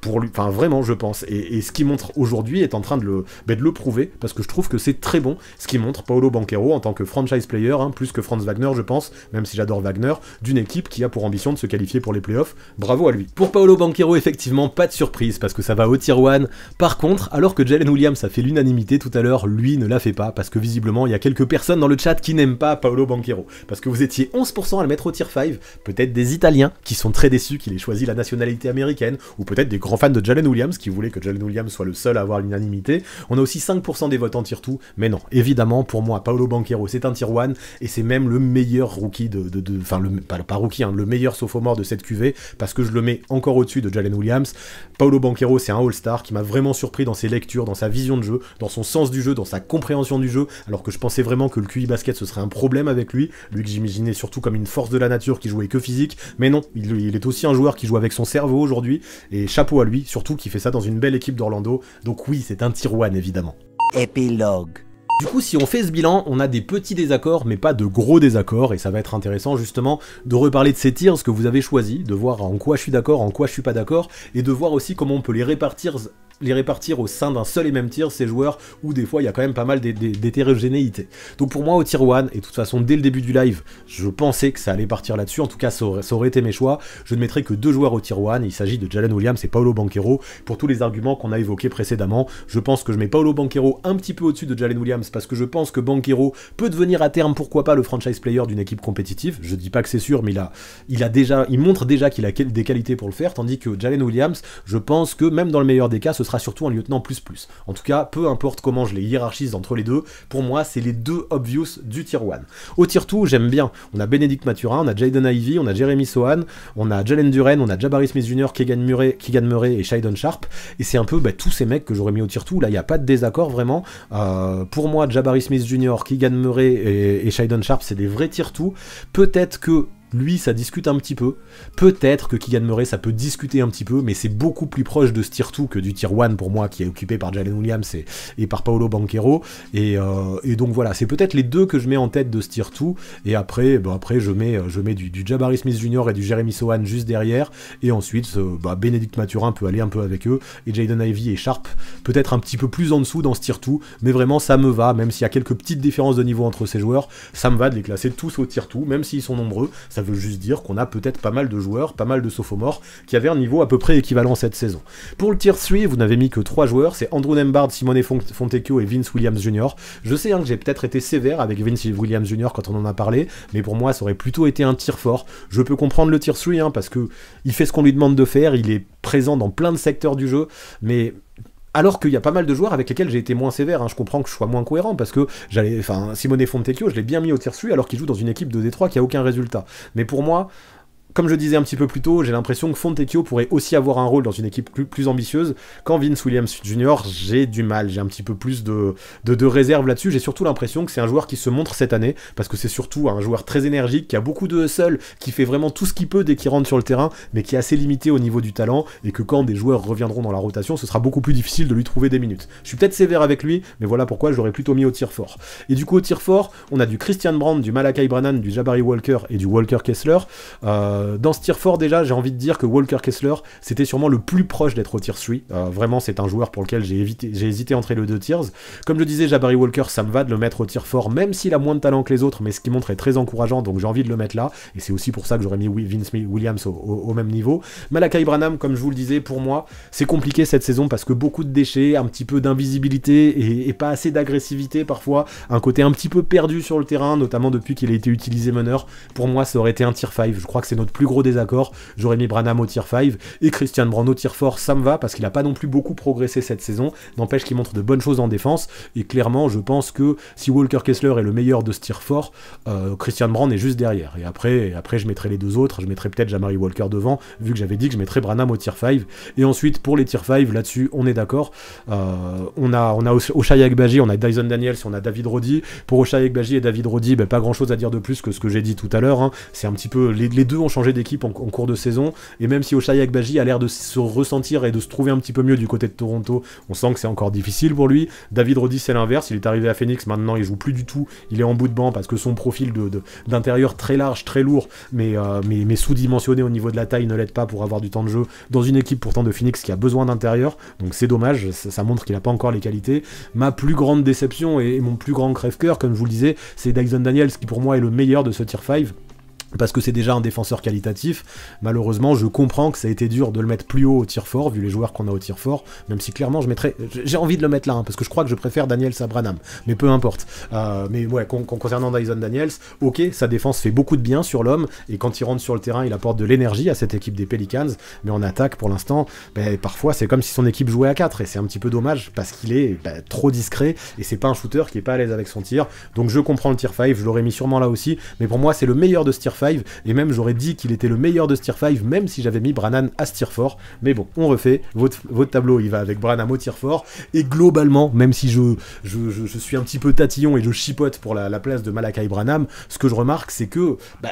pour lui, enfin vraiment je pense, et, ce qui montre aujourd'hui est en train ben, de le, prouver, parce que je trouve que c'est très bon ce qui montre Paolo Banquero en tant que franchise player, hein, plus que Franz Wagner je pense, même si j'adore Wagner, d'une équipe qui a pour ambition de se qualifier pour les playoffs, bravo à lui. Pour Paolo Banquero effectivement pas de surprise, parce que ça va au tier 1, par contre, alors que Jalen Williams a fait l'unanimité tout à l'heure, lui ne la fait pas, parce que visiblement il y a quelques personnes dans le chat qui n'aiment pas Paolo Banquero, parce que vous étiez 11% à le mettre au tier 5, peut-être des Italiens qui sont très déçus qu'il ait choisi la nationalité américaine, ou peut-être des grands grand fan de Jalen Williams, qui voulait que Jalen Williams soit le seul à avoir l'unanimité. On a aussi 5% des votes en tir tout, mais non, évidemment, pour moi, Paolo Banquero, c'est un tier 1, et c'est même le meilleur rookie de. Enfin, de, pas, rookie, hein, le meilleur sophomore de cette QV, parce que je le mets encore au-dessus de Jalen Williams. Paolo Banquero, c'est un All-Star qui m'a vraiment surpris dans ses lectures, dans sa vision de jeu, dans son sens du jeu, dans sa compréhension du jeu, alors que je pensais vraiment que le QI basket ce serait un problème avec lui, lui que j'imaginais surtout comme une force de la nature qui jouait que physique, mais non, il, il est aussi un joueur qui joue avec son cerveau aujourd'hui, et chapeau lui, surtout qui fait ça dans une belle équipe d'Orlando, donc oui, c'est un one évidemment. Épilogue. Du coup, si on fait ce bilan, on a des petits désaccords, mais pas de gros désaccords, et ça va être intéressant justement de reparler de ces tirs, que vous avez choisi, de voir en quoi je suis d'accord, en quoi je suis pas d'accord, et de voir aussi comment on peut les répartir les répartir au sein d'un seul et même tir, ces joueurs, où des fois il y a quand même pas mal d'hétérogénéité. Donc pour moi, au tier 1, et de toute façon, dès le début du live, je pensais que ça allait partir là-dessus, en tout cas, ça aurait, été mes choix. Je ne mettrai que deux joueurs au tier 1, il s'agit de Jalen Williams et Paolo Banquero, pour tous les arguments qu'on a évoqués précédemment. Je pense que je mets Paolo Banquero un petit peu au-dessus de Jalen Williams, parce que je pense que Banquero peut devenir à terme, pourquoi pas, le franchise player d'une équipe compétitive. Je dis pas que c'est sûr, mais il il a déjà, il montre déjà qu'il a des qualités pour le faire, tandis que Jalen Williams, je pense que même dans le meilleur des cas, ce sera surtout un lieutenant plus plus. En tout cas, peu importe comment je les hiérarchise entre les deux, pour moi, c'est les deux obvious du tier 1. Au tier 2, j'aime bien. On a benedict Mathurin, on a Jaden Ivy, on a Jeremy Sohan, on a Jalen Duren, on a Jabari Smith Jr., Kegan Murray, Kegan Murray et Shiden Sharp. Et c'est un peu bah, tous ces mecs que j'aurais mis au tier 2. Là, il n'y a pas de désaccord vraiment. Euh, pour moi, Jabari Smith Jr., Kegan Murray et, et Sharp, c'est des vrais tier 2. Peut-être que lui, ça discute un petit peu. Peut-être que Kylian Murray, ça peut discuter un petit peu, mais c'est beaucoup plus proche de ce tier 2 que du tier 1 pour moi, qui est occupé par Jalen Williams et, par Paolo Banquero. Euh, et, donc voilà, c'est peut-être les deux que je mets en tête de ce tier 2. Et après, bah, après je mets, euh, je mets du, Jabari Smith Jr. et du Jeremy Sohan juste derrière. Et ensuite, bah, Bénédicte Mathurin peut aller un peu avec eux. Et Jaden Ivy et Sharp, peut-être un petit peu plus en dessous dans ce tier 2. Mais vraiment, ça me va, même s'il y a quelques petites différences de niveau entre ces joueurs, ça me va de les classer tous au tier 2, même s'ils sont nombreux ça veut juste dire qu'on a peut-être pas mal de joueurs, pas mal de sophomores, qui avaient un niveau à peu près équivalent cette saison. Pour le tier 3, vous n'avez mis que 3 joueurs, c'est Andrew Nembard, Simone Fontecchio et Vince Williams Jr. Je sais hein, que j'ai peut-être été sévère avec Vince Williams Jr. quand on en a parlé, mais pour moi ça aurait plutôt été un tir fort. Je peux comprendre le tier 3 hein, parce que il fait ce qu'on lui demande de faire, il est présent dans plein de secteurs du jeu, mais alors qu'il y a pas mal de joueurs avec lesquels j'ai été moins sévère. Hein. Je comprends que je sois moins cohérent parce que j'allais, enfin, Simone Fontecchio, je l'ai bien mis au tir su alors qu'il joue dans une équipe de Détroit qui a aucun résultat. Mais pour moi, comme je disais un petit peu plus tôt, j'ai l'impression que Fontecchio pourrait aussi avoir un rôle dans une équipe plus, ambitieuse. Quand Vince Williams Jr., j'ai du mal, j'ai un petit peu plus de, de, réserve là-dessus. J'ai surtout l'impression que c'est un joueur qui se montre cette année, parce que c'est surtout un joueur très énergique, qui a beaucoup de hustle, qui fait vraiment tout ce qu'il peut dès qu'il rentre sur le terrain, mais qui est assez limité au niveau du talent, et que quand des joueurs reviendront dans la rotation, ce sera beaucoup plus difficile de lui trouver des minutes. Je suis peut-être sévère avec lui, mais voilà pourquoi j'aurais plutôt mis au tir fort. Et du coup, au tir fort, on a du Christian Brand, du Malakai Brannan, du Jabari Walker et du Walker Kessler. Euh, euh, dans ce tier 4 déjà, j'ai envie de dire que Walker Kessler, c'était sûrement le plus proche d'être au tier 3. Euh, vraiment, c'est un joueur pour lequel j'ai hésité à entrer le deux tiers. Comme je disais, Jabari Walker, ça me va de le mettre au tier 4, même s'il a moins de talent que les autres, mais ce qui montre est très encourageant, donc j'ai envie de le mettre là. Et c'est aussi pour ça que j'aurais mis Vince Williams au, même niveau. Malakai Branham, comme je vous le disais, pour moi, c'est compliqué cette saison parce que beaucoup de déchets, un petit peu d'invisibilité et, pas assez d'agressivité parfois, un côté un petit peu perdu sur le terrain, notamment depuis qu'il a été utilisé meneur. Pour moi, ça aurait été un tier 5. Je crois que c'est notre plus gros désaccord. J'aurais mis Branham au tier 5 et Christian au tier 4, ça me va parce qu'il n'a pas non plus beaucoup progressé cette saison. N'empêche qu'il montre de bonnes choses en défense. Et clairement, je pense que si Walker Kessler est le meilleur de ce tier 4, euh, Christian Brand est juste derrière. Et après, après, je mettrai les deux autres. Je mettrai peut-être Jamari Walker devant, vu que j'avais dit que je mettrais Branham au tier 5. Et ensuite, pour les tier 5, là-dessus, on est d'accord. Euh, on a, on a on a Dyson Daniels, on a David Roddy. Pour Oshaya Agbaji et David Roddy, ben, pas grand-chose à dire de plus que ce que j'ai dit tout à l'heure. Hein. C'est un petit peu... Les, les deux ont changé d'équipe en, cours de saison. Et même si Oshayak Agbaji a l'air de se ressentir et de se trouver un petit peu mieux du côté de Toronto, on sent que c'est encore difficile pour lui. David Roddy, c'est l'inverse. Il est arrivé à Phoenix, maintenant il joue plus du tout. Il est en bout de banc parce que son profil d'intérieur de, d'intérieur très large, très lourd, euh, mais, mais, sous-dimensionné au niveau de la taille ne l'aide pas pour avoir du temps de jeu dans une équipe pourtant de Phoenix qui a besoin d'intérieur. Donc c'est dommage, ça, montre qu'il n'a pas encore les qualités. Ma plus grande déception et, mon plus grand crève-cœur, comme je vous le disais, c'est Dyson Daniels qui pour moi est le meilleur de ce tier 5 parce que c'est déjà un défenseur qualitatif. Malheureusement, je comprends que ça a été dur de le mettre plus haut au tir fort, vu les joueurs qu'on a au tir fort, même si clairement je mettrais. J'ai envie de le mettre là, hein, parce que je crois que je préfère Daniels à Branham, mais peu importe. Euh, mais ouais, concernant Dyson Daniels, ok, sa défense fait beaucoup de bien sur l'homme, et quand il rentre sur le terrain, il apporte de l'énergie à cette équipe des Pelicans, mais en attaque, pour l'instant, ben, parfois c'est comme si son équipe jouait à 4, et c'est un petit peu dommage, parce qu'il est ben, trop discret, et c'est pas un shooter qui est pas à l'aise avec son tir, donc je comprends le tir 5, je l'aurais mis sûrement là aussi, mais pour moi, c'est le meilleur de ce tir et même j'aurais dit qu'il était le meilleur de Steer tier 5, même si j'avais mis Branham à ce tier 4. Mais bon, on refait, votre, votre tableau il va avec Branham au tier 4, et globalement, même si je, je, suis un petit peu tatillon et je chipote pour la, place de Malakai Branham, ce que je remarque c'est que... Bah,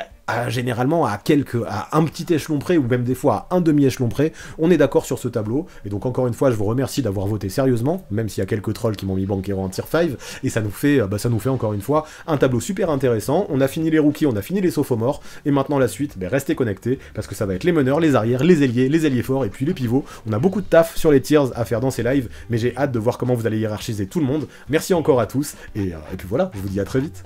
généralement à quelques, à un petit échelon près, ou même des fois à un demi-échelon près, on est d'accord sur ce tableau. Et donc encore une fois, je vous remercie d'avoir voté sérieusement, même s'il y a quelques trolls qui m'ont mis Banquero en tier 5, et ça nous fait, euh, bah, ça nous fait encore une fois un tableau super intéressant. On a fini les rookies, on a fini les sophomores, et maintenant la suite, bah, restez connectés, parce que ça va être les meneurs, les arrières, les ailiers, les ailiers forts, et puis les pivots. On a beaucoup de taf sur les tiers à faire dans ces lives, mais j'ai hâte de voir comment vous allez hiérarchiser tout le monde. Merci encore à tous, et, euh, et puis voilà, je vous dis à très vite.